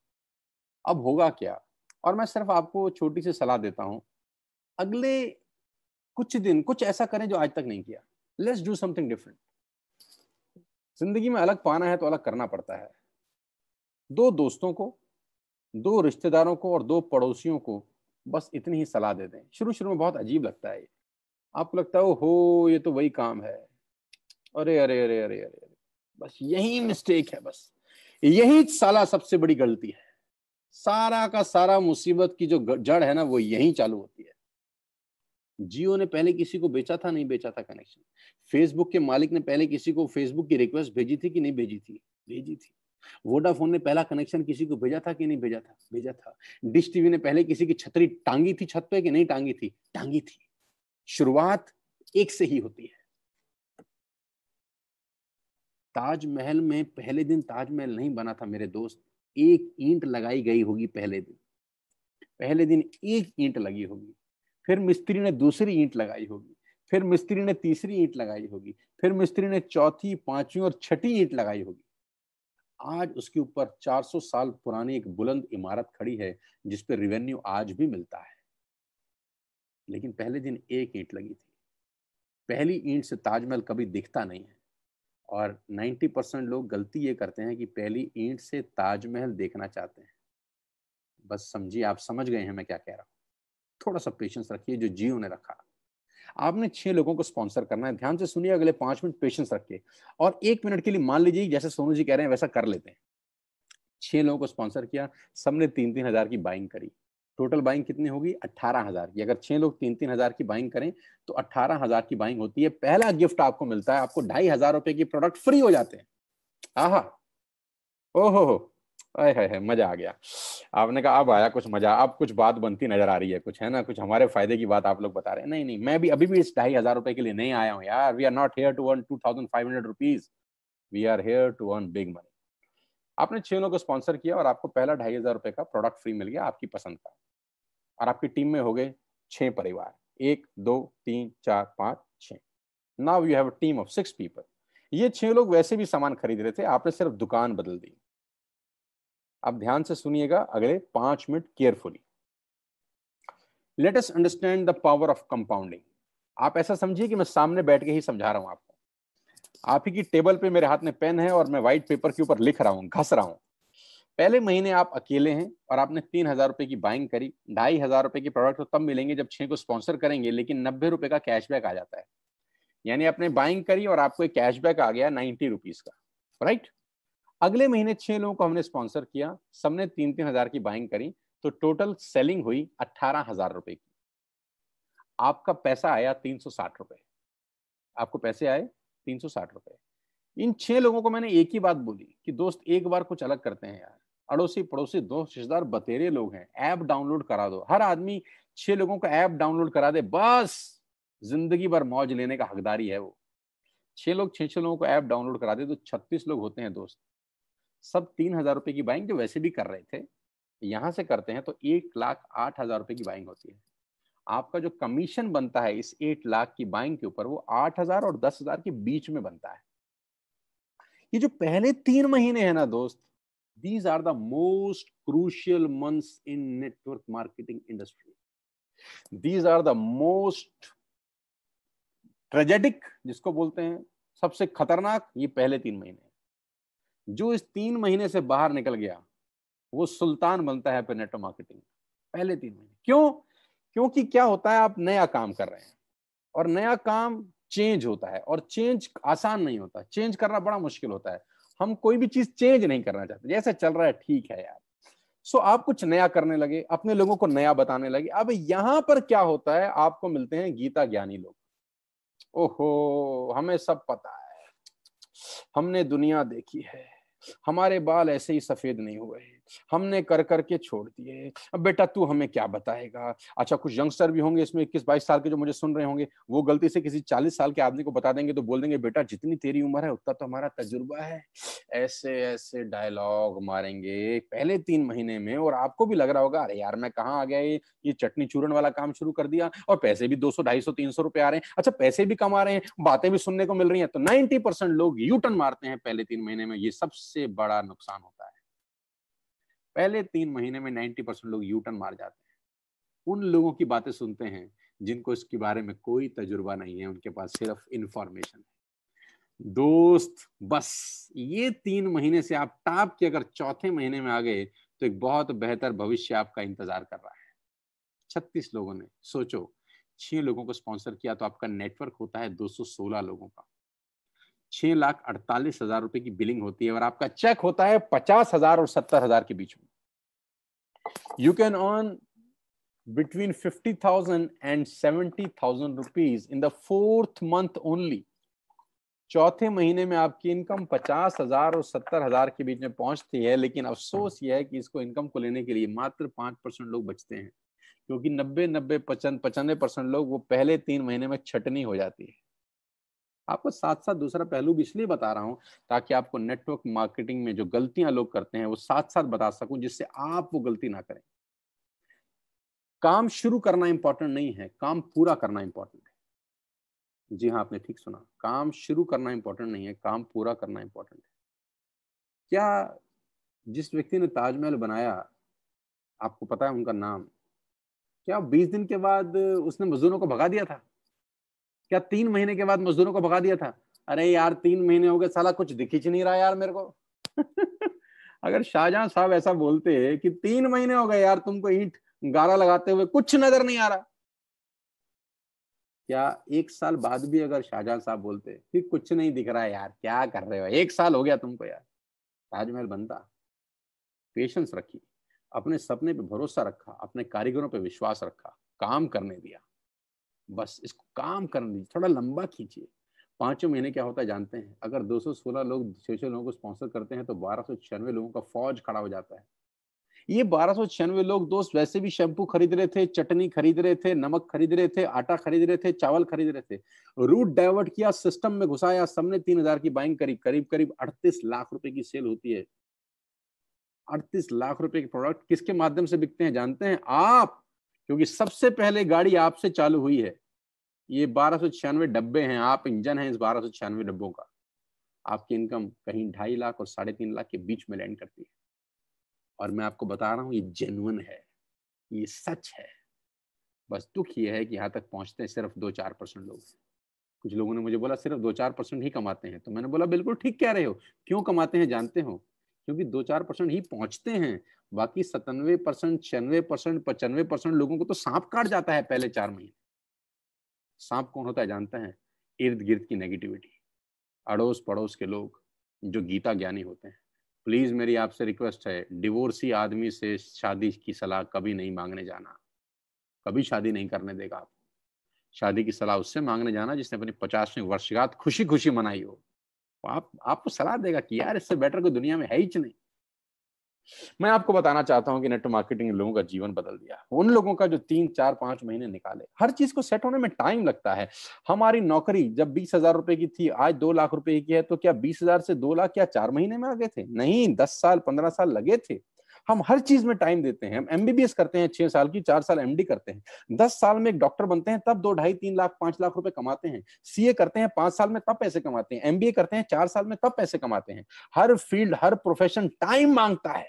अब होगा क्या और मैं सिर्फ आपको छोटी सी सलाह देता हूँ अगले कुछ दिन कुछ ऐसा करें जो आज तक नहीं किया लेट्स डू समथिंग डिफरेंट जिंदगी में अलग पाना है तो अलग करना पड़ता है दो दोस्तों को दो रिश्तेदारों को और दो पड़ोसियों को बस इतनी ही सलाह दे दें शुरू शुरू में बहुत अजीब लगता है ये आपको लगता है हो ये तो वही काम है अरे अरे अरे अरे अरे अरे बस यही मिस्टेक अच्छा। है बस यही साला सबसे बड़ी गलती है सारा का सारा मुसीबत की जो जड़ है ना वो यही चालू होती है जियो ने पहले किसी को बेचा था नहीं बेचा था कनेक्शन फेसबुक के मालिक ने पहले किसी को फेसबुक की रिक्वेस्ट भेजी थी कि नहीं भेजी थी भेजी थी वोडाफोन ने पहला कनेक्शन किसी को भेजा था कि नहीं भेजा था भेजा था डिश टीवी ने पहले किसी की छतरी टांगी थी छत पे कि नहीं टांगी थी टांगी थी शुरुआत एक से ही होती है ताजमहल में पहले दिन ताजमहल नहीं बना था मेरे दोस्त एक ईंट लगाई गई होगी पहले दिन पहले दिन एक ईंट लगी होगी फिर मिस्त्री ने दूसरी ईंट लगाई होगी फिर मिस्त्री ने तीसरी ईंट लगाई होगी फिर मिस्त्री ने चौथी पांचवी और छठी ईंट लगाई होगी आज उसके ऊपर 400 साल पुरानी एक बुलंद इमारत खड़ी है जिसपे रिवेन्यू आज भी मिलता है लेकिन पहले दिन एक ईंट लगी थी पहली ईंट से ताजमहल कभी दिखता नहीं है और 90 परसेंट लोग गलती ये करते हैं कि पहली ईंट से ताजमहल देखना चाहते हैं बस समझिए आप समझ गए हैं मैं क्या कह रहा हूँ थोड़ा सा पेशेंस रखिए जो जियो ने रखा आपने छह लोगों को स्पॉन्सर करना है ध्यान से सुनिए अगले पांच मिनट पेशेंस रखिए और एक मिनट के लिए मान लीजिए जैसे सोनू जी कह रहे हैं वैसा कर लेते हैं छह लोगों को स्पॉन्सर किया सबने तीन तीन हजार की बाइंग करी टोटल बाइंग कितनी होगी अट्ठारह हजार की अगर छह लोग तीन तीन हजार की बाइंग करें तो अट्ठारह हजार की बाइंग होती है पहला गिफ्ट आपको मिलता है आपको ढाई हजार रुपए की प्रोडक्ट फ्री हो जाते हैं आहा ओहो हो अरे है, है मजा आ गया आपने कहा अब आया कुछ मजा अब कुछ बात बनती नजर आ रही है कुछ है ना कुछ हमारे फायदे की बात आप लोग बता रहे हैं नहीं नहीं मैं भी अभी भी इस ढाई हजार रुपए के लिए नहीं आया हूँ यार we are not here to earn two thousand five hundred rupees we are here to earn big money आपने छह लोग को स्पॉन्सर किया और आपको पहला ढाई हजार रुपए का प्रोडक्ट फ्री मिल गया आपकी पसंद का और आपकी टीम में हो गए छः परिवार एक दो तीन चार पाँच छः now you have team of six people ये छह लोग वैसे भी सामान खरीद रहे थे आपने सिर्फ दुकान बदल दी अब ध्यान से सुनिएगा अगले पांच minute carefully let us understand the power of compounding आप ऐसा समझिए कि मैं सामने बैठ के ही समझा रहा हूं आपको आप ही की टेबल पे मेरे हाथ में पेन है और मैं व्हाइट पेपर के ऊपर लिख रहा हूँ घस रहा हूं पहले महीने आप अकेले हैं और आपने तीन हजार रुपए की बाइंग करी ढाई हजार रुपए की प्रोडक्ट तो तब मिलेंगे जब छह को स्पॉन्सर करेंगे लेकिन नब्बे रुपए का कैशबैक आ जाता है यानी आपने बाइंग करी और आपको एक कैशबैक आ गया नाइन्टी रुपीज़ का राइट अगले महीने छह लोगों को हमने स्पॉन्सर किया सबने तीन तीन हज़ार की बाइंग करी तो टोटल सेलिंग हुई अट्ठारह हज़ार रुपए की आपका पैसा आया तीन सौ साठ रुपए आपको पैसे आए तीन सौ साठ रुपए इन छह लोगों को मैंने एक ही बात बोली कि दोस्त एक बार कुछ अलग करते हैं यार अड़ोसी पड़ोसी दोस्त रिश्तेदार बतेरे लोग हैं ऐप डाउनलोड करा दो हर आदमी छह लोगों का ऐप डाउनलोड करा दे बस जिंदगी भर मौज लेने का हकदारी है वो छह लोग छह छह लोगों को ऐप डाउनलोड करा दे तो छत्तीस लोग होते हैं दोस्त सब तीन हजार रुपए की बाइंग जो वैसे भी कर रहे थे यहाँ से करते हैं तो एक लाख आठ हजार रुपए की बाइंग होती है आपका जो कमीशन बनता है इस एट लाख की बाइंग के ऊपर वो आठ हजार और दस हजार के बीच में बनता है ये जो पहले तीन महीने है ना दोस्त these are the most crucial months in network marketing industry these are the most tragedic जिसको बोलते हैं सबसे खतरनाक ये पहले तीन महीने जो इस तीन महीने से बाहर निकल गया वो सुल्तान बनता है फिर नेटवर्क मार्केटिंग पहले तीन महीने क्यों क्योंकि क्या होता है आप नया काम कर रहे हैं और नया काम चेंज होता है और चेंज आसान नहीं होता चेंज करना बड़ा मुश्किल होता है हम कोई भी चीज चेंज नहीं करना चाहते जैसे चल रहा है ठीक है यार सो आप कुछ नया करने लगे अपने लोगों को नया बताने लगे अब यहाँ पर क्या होता है आपको मिलते हैं गीता ज्ञानी लोग ओहो हमें सब पता है हमने दुनिया देखी है हमारे बाल ऐसे ही सफेद नहीं हुए हमने कर करके छोड़ दिए अब बेटा तू हमें क्या बताएगा अच्छा कुछ यंगस्टर भी होंगे इसमें इक्कीस बाईस साल के जो मुझे सुन रहे होंगे वो गलती से किसी चालीस साल के आदमी को बता देंगे तो बोल देंगे बेटा जितनी तेरी उम्र है उतना तो हमारा तजुर्बा है ऐसे ऐसे डायलॉग मारेंगे पहले तीन महीने में और आपको भी लग रहा होगा अरे यार मैं कहाँ आ गया ये चटनी चूरन वाला काम शुरू कर दिया और पैसे भी दो सौ ढाई सौ तीन सौ रुपए आ रहे हैं अच्छा पैसे भी कमा रहे हैं बातें भी सुनने को मिल रही है तो नाइनटी परसेंट लोग यूटर्न मारते हैं पहले तीन महीने में ये सबसे बड़ा नुकसान होता है पहले तीन महीने में नाइन्टी परसेंट लोग यूटर्न मार जाते हैं उन लोगों की बातें सुनते हैं जिनको इसके बारे में कोई तजुर्बा नहीं है उनके पास सिर्फ इंफॉर्मेशन है दोस्त बस ये तीन महीने से आप टाप के अगर चौथे महीने में आ गए तो एक बहुत बेहतर भविष्य आपका इंतजार कर रहा है छत्तीस लोगों ने सोचो छह लोगों को स्पॉन्सर किया तो आपका नेटवर्क होता है 216 लोगों का छह लाख अड़तालीस हजार रुपए की बिलिंग होती है और आपका चेक होता है पचास हजार और सत्तर हजार के बीच में you can fifty thousand and seventy thousand rupees in the fourth month only चौथे महीने में आपकी इनकम पचास हजार और सत्तर हजार के बीच में पहुंचती है लेकिन अफसोस यह है कि इसको इनकम को लेने के लिए मात्र पांच परसेंट लोग बचते हैं क्योंकि नब्बे नब्बे पचन पचानवे परसेंट लोग वो पहले तीन महीने में छटनी हो जाती है आपको साथ साथ दूसरा पहलू भी इसलिए बता रहा हूँ ताकि आपको नेटवर्क मार्केटिंग में जो गलतियां लोग करते हैं वो साथ साथ बता सकूं जिससे आप वो गलती ना करें काम शुरू करना इंपॉर्टेंट नहीं है काम पूरा करना इंपॉर्टेंट है जी हाँ आपने ठीक सुना काम शुरू करना इंपॉर्टेंट नहीं है काम पूरा करना इंपॉर्टेंट है क्या जिस व्यक्ति ने ताजमहल बनाया आपको पता है उनका नाम क्या बीस दिन के बाद उसने मजदूरों को भगा दिया था क्या तीन महीने के बाद मजदूरों को भगा दिया था अरे यार तीन महीने हो गए साला कुछ दिख ही नहीं रहा यार मेरे को अगर शाहजहां साहब ऐसा बोलते कि तीन महीने हो गए यार तुमको ईट गारा लगाते हुए कुछ नजर नहीं आ रहा क्या एक साल बाद भी अगर शाहजहां साहब बोलते कि कुछ नहीं दिख रहा यार क्या कर रहे हो एक साल हो गया तुमको यार ताजमहल बनता पेशेंस रखी अपने सपने पे भरोसा रखा अपने कारीगरों पे विश्वास रखा काम करने दिया बस इसको काम करने दीजिए थोड़ा लंबा खींचिए पांचों महीने क्या होता है जानते हैं अगर 216 लोग छः लोगों को स्पॉन्सर करते हैं तो बारह लोगों का फौज खड़ा हो जाता है ये बारह लोग दोस्त वैसे भी शैम्पू खरीद रहे थे चटनी खरीद रहे थे नमक खरीद रहे थे आटा खरीद रहे थे चावल खरीद रहे थे रूट डाइवर्ट किया सिस्टम में घुसाया सबने तीन हजार की बाइंग करी करीब करीब अड़तीस लाख रुपए की सेल होती है अड़तीस लाख रुपए के प्रोडक्ट किसके माध्यम से बिकते हैं जानते हैं आप क्योंकि सबसे पहले गाड़ी आपसे चालू हुई है ये बारह सौ छियानवे डब्बे हैं आप इंजन हैं इस बारह सौ छियानवे डब्बों का आपकी इनकम कहीं ढाई लाख और साढ़े तीन लाख के बीच में लैंड करती है और मैं आपको बता रहा हूँ ये जेनुअन है ये सच है बस दुख ये है कि यहाँ तक पहुँचते हैं सिर्फ दो चार परसेंट लोग कुछ लोगों ने मुझे बोला सिर्फ दो चार परसेंट ही कमाते हैं तो मैंने बोला बिल्कुल ठीक कह रहे हो क्यों कमाते हैं जानते हो क्योंकि दो चार परसेंट ही पहुंचते हैं बाकी सतानवे परसेंट छियानवे परसेंट पचानवे परसेंट लोगों को तो सांप काट जाता है पहले चार महीने सांप कौन होता है जानते हैं इर्द गिर्द की नेगेटिविटी अड़ोस पड़ोस के लोग जो गीता ज्ञानी होते हैं प्लीज मेरी आपसे रिक्वेस्ट है डिवोर्सी आदमी से शादी की सलाह कभी नहीं मांगने जाना कभी शादी नहीं करने देगा आप शादी की सलाह उससे मांगने जाना जिसने अपनी पचासवीं वर्षगांठ खुशी खुशी मनाई हो आप आपको सलाह देगा कि यार इससे बेटर कोई दुनिया में है ही नहीं मैं आपको बताना चाहता हूँ कि नेट मार्केटिंग ने लोगों का जीवन बदल दिया उन लोगों का जो तीन चार पांच महीने निकाले हर चीज को सेट होने में टाइम लगता है हमारी नौकरी जब बीस हजार रुपए की थी आज दो लाख रुपए की है तो क्या बीस हजार से दो लाख क्या चार महीने में आ गए थे नहीं दस साल पंद्रह साल लगे थे हम हर चीज में टाइम देते हैं हम एमबीबीएस करते हैं छह साल की चार साल एमडी करते हैं दस साल में एक डॉक्टर बनते हैं तब दो ढाई तीन लाख पांच लाख रुपए कमाते हैं सीए करते हैं पांच साल में तब पैसे कमाते हैं एमबीए करते हैं चार साल में तब पैसे कमाते हैं हर फील्ड हर प्रोफेशन टाइम मांगता है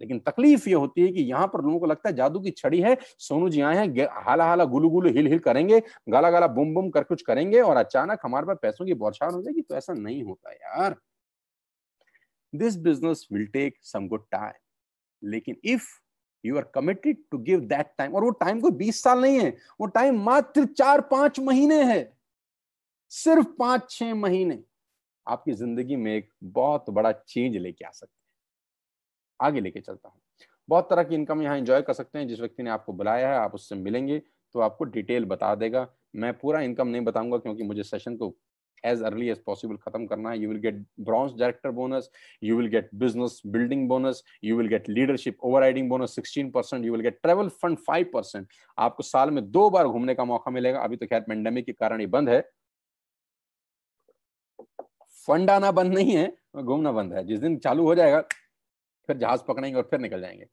लेकिन तकलीफ ये होती है कि यहाँ पर लोगों को लगता है जादू की छड़ी है सोनू जी आए हैं हाला हाला गुलू गुलू हिल हिल करेंगे गाला गाला बुम बुम कर कुछ करेंगे और अचानक हमारे पास पैसों की बौछार हो जाएगी तो ऐसा नहीं होता यार this business will take some good time लेकिन if you are committed to give that time और वो टाइम कोई बीस साल नहीं है वो टाइम मात्र चार पांच महीने है सिर्फ पांच छह महीने आपकी जिंदगी में एक बहुत बड़ा चेंज लेके आ सकते हैं आगे लेके चलता हूं बहुत तरह की इनकम यहाँ एंजॉय कर सकते हैं जिस व्यक्ति ने आपको बुलाया है आप उससे मिलेंगे तो आपको डिटेल बता देगा मैं पूरा इनकम नहीं बताऊंगा क्योंकि मुझे सेशन को as early as possible khatam karna hai you will get bronze director bonus you will get business building bonus you will get leadership overriding bonus 16% you will get travel fund 5% aapko saal mein do bar ghumne ka mauka milega abhi to khair pandemic ke karan ye band hai fund आना band nahi hai ghumna band hai jis din chalu ho jayega फिर जहाज पकड़ेंगे और फिर निकल जाएंगे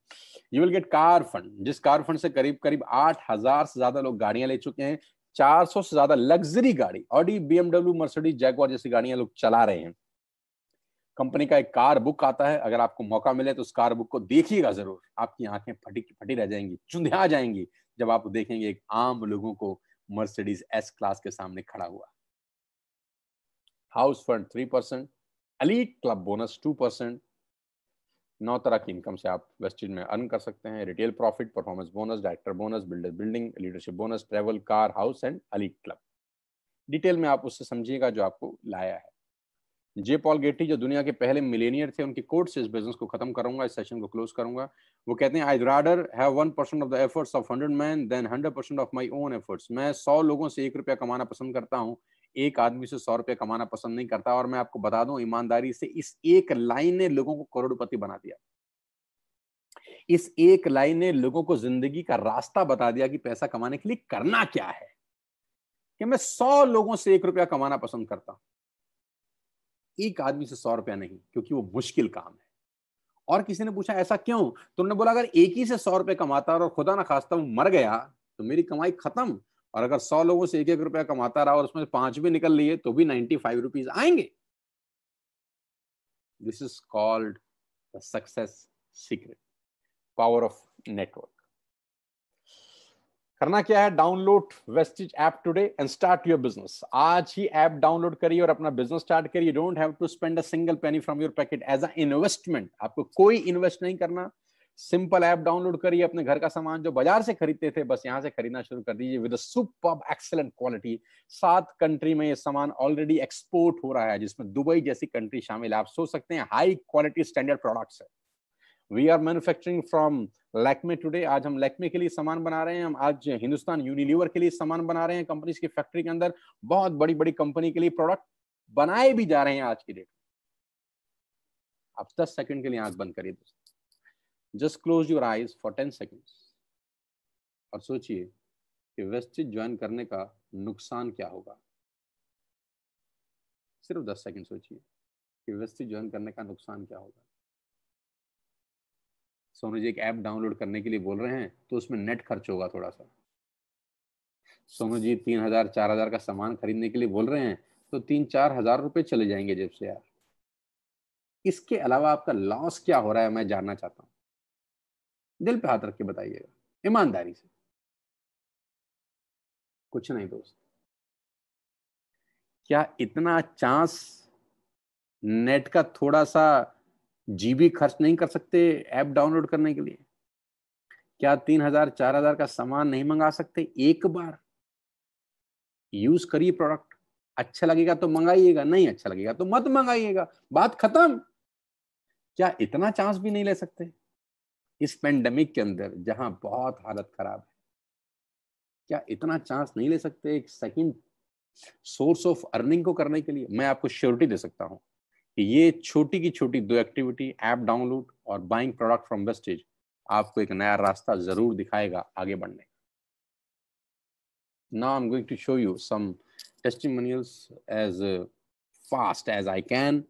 you will get car fund जिस car fund से करीब करीब आठ हजार से ज्यादा लोग गाड़ियां ले चुके हैं 400 से ज्यादा लग्जरी गाड़ी ऑडी बीएमडब्ल्यू मर्सिडीज जैकवार जैसी गाड़ियां लोग चला रहे हैं कंपनी का एक कार बुक आता है अगर आपको मौका मिले तो उस कार बुक को देखिएगा जरूर आपकी आंखें फटी फटी रह जाएंगी चुंधिया जाएंगी जब आप देखेंगे एक आम लोगों को मर्सिडीज एस क्लास के सामने खड़ा हुआ house fund three percent elite club bonus two percent नौ तरह की इनकम से आप वेस्टेज में अर्न कर सकते हैं retail profit performance bonus director bonus builder building leadership bonus travel car house and elite club detail में आप उससे समझिएगा जो आपको लाया है जे पॉल गेटी जो दुनिया के पहले मिलेनियर थे उनके कोर्ट से इस बिजनेस को खत्म करूंगा इस सेशन को क्लोज करूंगा वो कहते हैं I rather have one percent of the efforts of hundred man than hundred percent of my own efforts मैं सौ लोगों से एक रुपया कमाना पसंद करता हूँ एक आदमी से सौ रुपये कमाना पसंद नहीं करता और मैं आपको बता दूं ईमानदारी से इस एक लाइन ने लोगों को करोड़पति बना दिया इस एक लाइन ने लोगों को जिंदगी का रास्ता बता दिया कि पैसा कमाने के लिए करना क्या है कि मैं सौ लोगों से एक रुपया कमाना पसंद करता हूं एक आदमी से सौ रुपया नहीं क्योंकि वो मुश्किल काम है और किसी ने पूछा ऐसा क्यों तुमने बोला अगर एक ही से सौ रुपये कमाता और खुदा ना खास्ता मर गया तो मेरी कमाई खत्म और अगर सौ लोगों से एक एक रुपया कमाता रहा और उसमें पांच भी निकल लिए तो भी नाइन्टी फाइव रुपीज आएंगे this is called the success secret power of network करना क्या है download Vestige app today and start your business आज ही ऐप डाउनलोड करिए और अपना बिजनेस स्टार्ट करिए don't have to spend a single penny from your pocket as a investment आपको कोई इन्वेस्ट नहीं करना सिंपल ऐप डाउनलोड करिए अपने घर का सामान जो बाजार से खरीदते थे बस यहाँ से खरीदना शुरू कर दीजिए विद सुपर एक्सेलेंट क्वालिटी सात कंट्री में ये सामान ऑलरेडी एक्सपोर्ट हो रहा है जिसमें दुबई जैसी कंट्री शामिल है आप सोच सकते हैं हाई क्वालिटी स्टैंडर्ड प्रोडक्ट्स है we are manufacturing from Lakme today आज हम लैक्मे के लिए सामान बना रहे हैं हम आज हिंदुस्तान यूनिलीवर के लिए सामान बना रहे हैं कंपनीज की फैक्ट्री के अंदर बहुत बड़ी बड़ी कंपनी के लिए प्रोडक्ट बनाए भी जा रहे हैं आज की डेट आप दस सेकंड के लिए आंख बंद करिए दोस्तों just close your eyes for ten seconds और सोचिए कि व्यवस्थित ज्वाइन करने का नुकसान क्या होगा सिर्फ दस सेकेंड सोचिए कि व्यवस्थित ज्वाइन करने का नुकसान क्या होगा सोनू जी एक ऐप डाउनलोड करने के लिए बोल रहे हैं तो उसमें नेट खर्च होगा थोड़ा सा सोनू जी तीन हजार चार हजार का सामान खरीदने के लिए बोल रहे हैं तो तीन चार हजार रुपए चले जाएंगे जब से यार इसके अलावा आपका लॉस क्या हो रहा है मैं जानना चाहता हूँ दिल पे हाथ रख के बताइएगा ईमानदारी से कुछ नहीं दोस्त क्या इतना चांस नेट का थोड़ा सा जीबी खर्च नहीं कर सकते ऐप डाउनलोड करने के लिए क्या तीन हजार चार हजार का सामान नहीं मंगा सकते एक बार यूज करिए प्रोडक्ट अच्छा लगेगा तो मंगाइएगा नहीं अच्छा लगेगा तो मत मंगाइएगा बात खत्म क्या इतना चांस भी नहीं ले सकते इस पेंडेमिक के अंदर जहां बहुत हालत खराब है क्या इतना चांस नहीं ले सकते एक सेकंड सोर्स ऑफ अर्निंग को करने के लिए मैं आपको श्योरिटी दे सकता हूं कि ये छोटी की छोटी दो एक्टिविटी ऐप डाउनलोड और बाइंग प्रोडक्ट फ्रॉम वेस्टेज आपको एक नया रास्ता जरूर दिखाएगा आगे बढ़ने का now i'm going to show you some testimonials as as fast as I can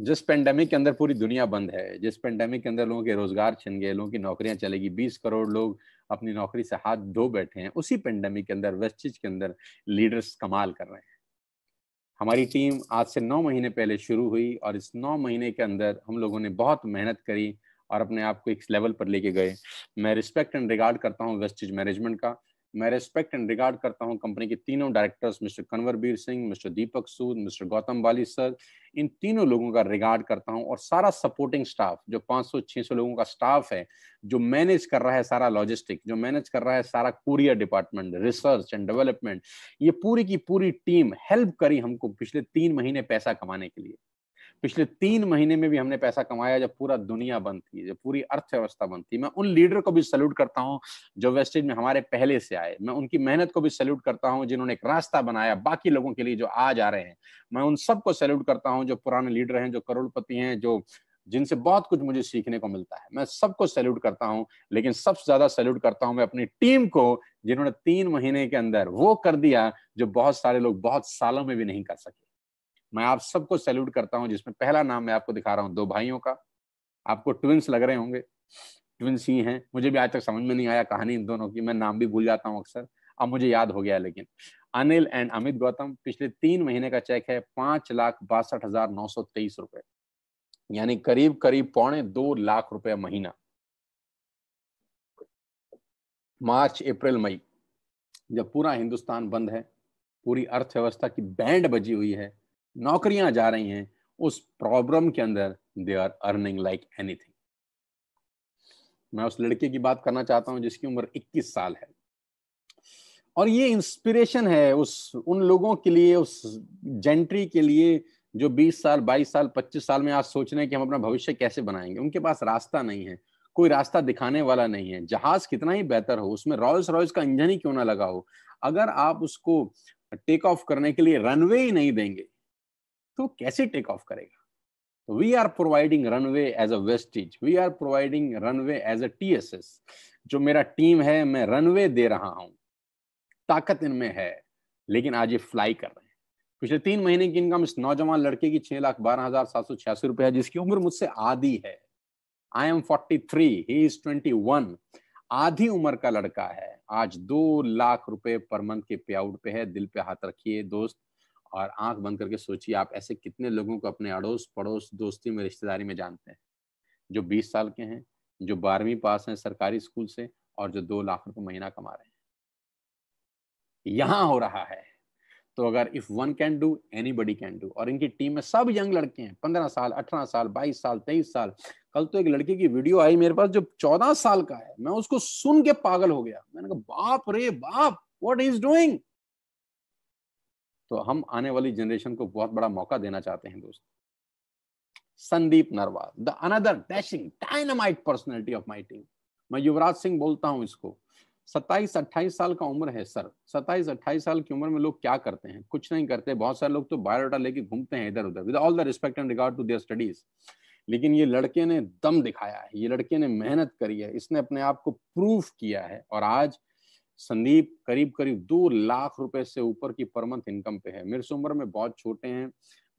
जिस पेंडेमिक के अंदर पूरी दुनिया बंद है जिस पेंडेमिक के अंदर लोगों के रोजगार छिन गए लोगों की नौकरियां चलेगी बीस करोड़ लोग अपनी नौकरी से हाथ धो बैठे हैं उसी पेंडेमिक के अंदर चीज के अंदर लीडर्स कमाल कर रहे हैं हमारी टीम आज से नौ महीने पहले शुरू हुई और इस नौ महीने के अंदर हम लोगों ने बहुत मेहनत करी और अपने आप को एक लेवल पर लेके गए मैं रिस्पेक्ट एंड रिगार्ड करता हूँ वेस्टिज मैनेजमेंट का मैं रेस्पेक्ट एंड रिगार्ड करता हूं कंपनी के तीनों directors mister Bir Singh mister Deepak Sood mister Gautam Bali sir इन तीनों लोगों का रिगार्ड करता हूं और सारा सपोर्टिंग स्टाफ जो 500 600 लोगों का स्टाफ है जो मैनेज कर रहा है सारा लॉजिस्टिक जो मैनेज कर रहा है सारा courier department research and development ये पूरी की पूरी टीम हेल्प करी हमको पिछले तीन महीने पैसा कमाने के लिए पिछले तीन महीने में भी हमने पैसा कमाया जब पूरा दुनिया बंद थी जब पूरी अर्थव्यवस्था बंद थी मैं उन लीडर को भी सल्यूट करता हूँ जो वेस्टेज में हमारे पहले से आए मैं उनकी मेहनत को भी सल्यूट करता हूँ जिन्होंने एक रास्ता बनाया बाकी लोगों के लिए जो आज आ रहे हैं मैं उन सबको सल्यूट करता हूँ जो पुराने लीडर हैं जो करोड़पति हैं जो जिनसे बहुत कुछ मुझे सीखने को मिलता है मैं सबको सैल्यूट करता हूँ लेकिन सबसे ज्यादा सैल्यूट करता हूँ मैं अपनी टीम को जिन्होंने तीन महीने के अंदर वो कर दिया जो बहुत सारे लोग बहुत सालों में भी नहीं कर सके मैं आप सबको सैल्यूट करता हूँ जिसमें पहला नाम मैं आपको दिखा रहा हूँ दो भाइयों का आपको ट्विंस लग रहे होंगे ट्विंस ही हैं मुझे भी आज तक समझ में नहीं आया कहानी इन दोनों की मैं नाम भी भूल जाता हूँ अक्सर अब मुझे याद हो गया लेकिन अनिल एंड अमित गौतम पिछले तीन महीने का चेक है पांच लाख बासठ हजार नौ सौ तेईस रुपए यानी करीब करीब पौने दो लाख रुपए महीना मार्च अप्रैल मई जब पूरा हिंदुस्तान बंद है पूरी अर्थव्यवस्था की बैंड बजी हुई है नौकरियां जा रही हैं उस प्रॉब्लम के अंदर they are earning like anything मैं उस लड़के की बात करना चाहता हूं जिसकी उम्र 21 साल है और ये इंस्पिरेशन है उस उन लोगों के लिए उस जेंट्री के लिए जो 20 साल 22 साल 25 साल में आज सोच रहे हैं कि हम अपना भविष्य कैसे बनाएंगे उनके पास रास्ता नहीं है कोई रास्ता दिखाने वाला नहीं है जहाज कितना ही बेहतर हो उसमें रॉयल्स रॉयल्स का इंजन ही क्यों ना लगा हो अगर आप उसको टेक ऑफ करने के लिए रनवे ही नहीं देंगे तो कैसे टेक ऑफ करेगा we are providing runway as a Vestige we are providing runway as a T जो मेरा टीम है मैं रन दे रहा हूं ताकत इनमें है लेकिन आज ये फ्लाई कर रहे हैं पिछले तीन महीने की इनकम इस नौजवान लड़के की छह लाख बारह हजार सात सौ छियासी रुपए है जिसकी उम्र मुझसे आधी है I am forty three he is twenty one आधी उम्र का लड़का है आज दो लाख रुपए पर मंथ के पे आउट पे है दिल पे हाथ रखिए दोस्त और आंख बंद करके सोचिए आप ऐसे कितने लोगों को अपने अड़ोस पड़ोस दोस्ती में रिश्तेदारी में जानते हैं जो बीस साल के हैं जो बारहवीं पास हैं सरकारी स्कूल से और जो दो लाख रुपये महीना कमा रहे हैं यहाँ हो रहा है तो अगर if one can do anybody can do और इनकी टीम में सब यंग लड़के हैं पंद्रह साल अठारह साल बाईस साल तेईस साल कल तो एक लड़की की वीडियो आई मेरे पास जो चौदह साल का है मैं उसको सुन के पागल हो गया मैंने कहा बाप रे बाप व्हाट इज डूइंग तो हम आने वाली जनरेशन को बहुत बड़ा मौका देना चाहते हैं दोस्त Sandeep Narwal the another dashing dynamite personality of my team मैं युवराज सिंह बोलता हूं इसको सत्ताईस अट्ठाईस साल का उम्र है सर सत्ताईस अट्ठाईस साल की उम्र में लोग क्या करते हैं कुछ नहीं करते बहुत सारे लोग तो बायोडाटा लेके घूमते हैं इधर उधर with all the respect and regard to their studies लेकिन ये लड़के ने दम दिखाया है ये लड़के ने मेहनत करी है इसने अपने आप को प्रूफ किया है और आज संदीप करीब करीब दो लाख रुपए से ऊपर की पर मंथ इनकम पे है मेरे से उम्र में बहुत छोटे हैं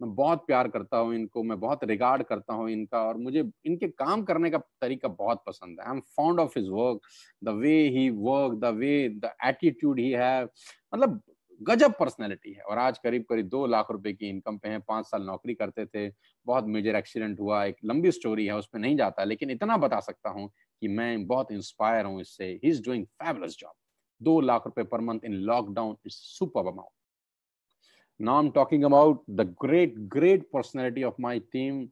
मैं बहुत प्यार करता हूँ इनको मैं बहुत रिगार्ड करता हूँ इनका और मुझे इनके काम करने का तरीका बहुत पसंद है I am fond of his work the way he work the way the attitude ही है मतलब गजब पर्सनैलिटी है और आज करीब करीब दो लाख रुपए की इनकम पे हैं पांच साल नौकरी करते थे बहुत मेजर एक्सीडेंट हुआ एक लंबी स्टोरी है उसमें नहीं जाता लेकिन इतना बता सकता हूँ कि मैं बहुत इंस्पायर हूँ इससे he is doing fabulous job दो लाख रुपए per month in lockdown is super amount now am talking about the great great personality of my team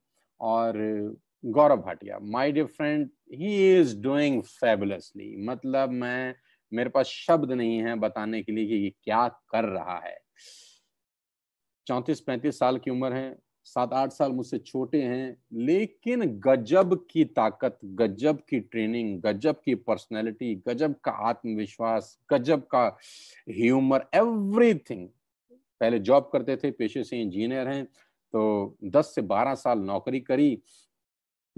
और Gaurav Bhatia my dear friend he is doing fabulously मतलब मैं मेरे पास शब्द नहीं है बताने के लिए कि ये क्या कर रहा है चौंतीस पैंतीस साल की उम्र है सात आठ साल मुझसे छोटे हैं लेकिन गजब की ताकत गजब की ट्रेनिंग गजब की पर्सनैलिटी गजब का आत्मविश्वास गजब का ह्यूमर एवरीथिंग पहले जॉब करते थे पेशे से इंजीनियर हैं तो 10 से 12 साल नौकरी करी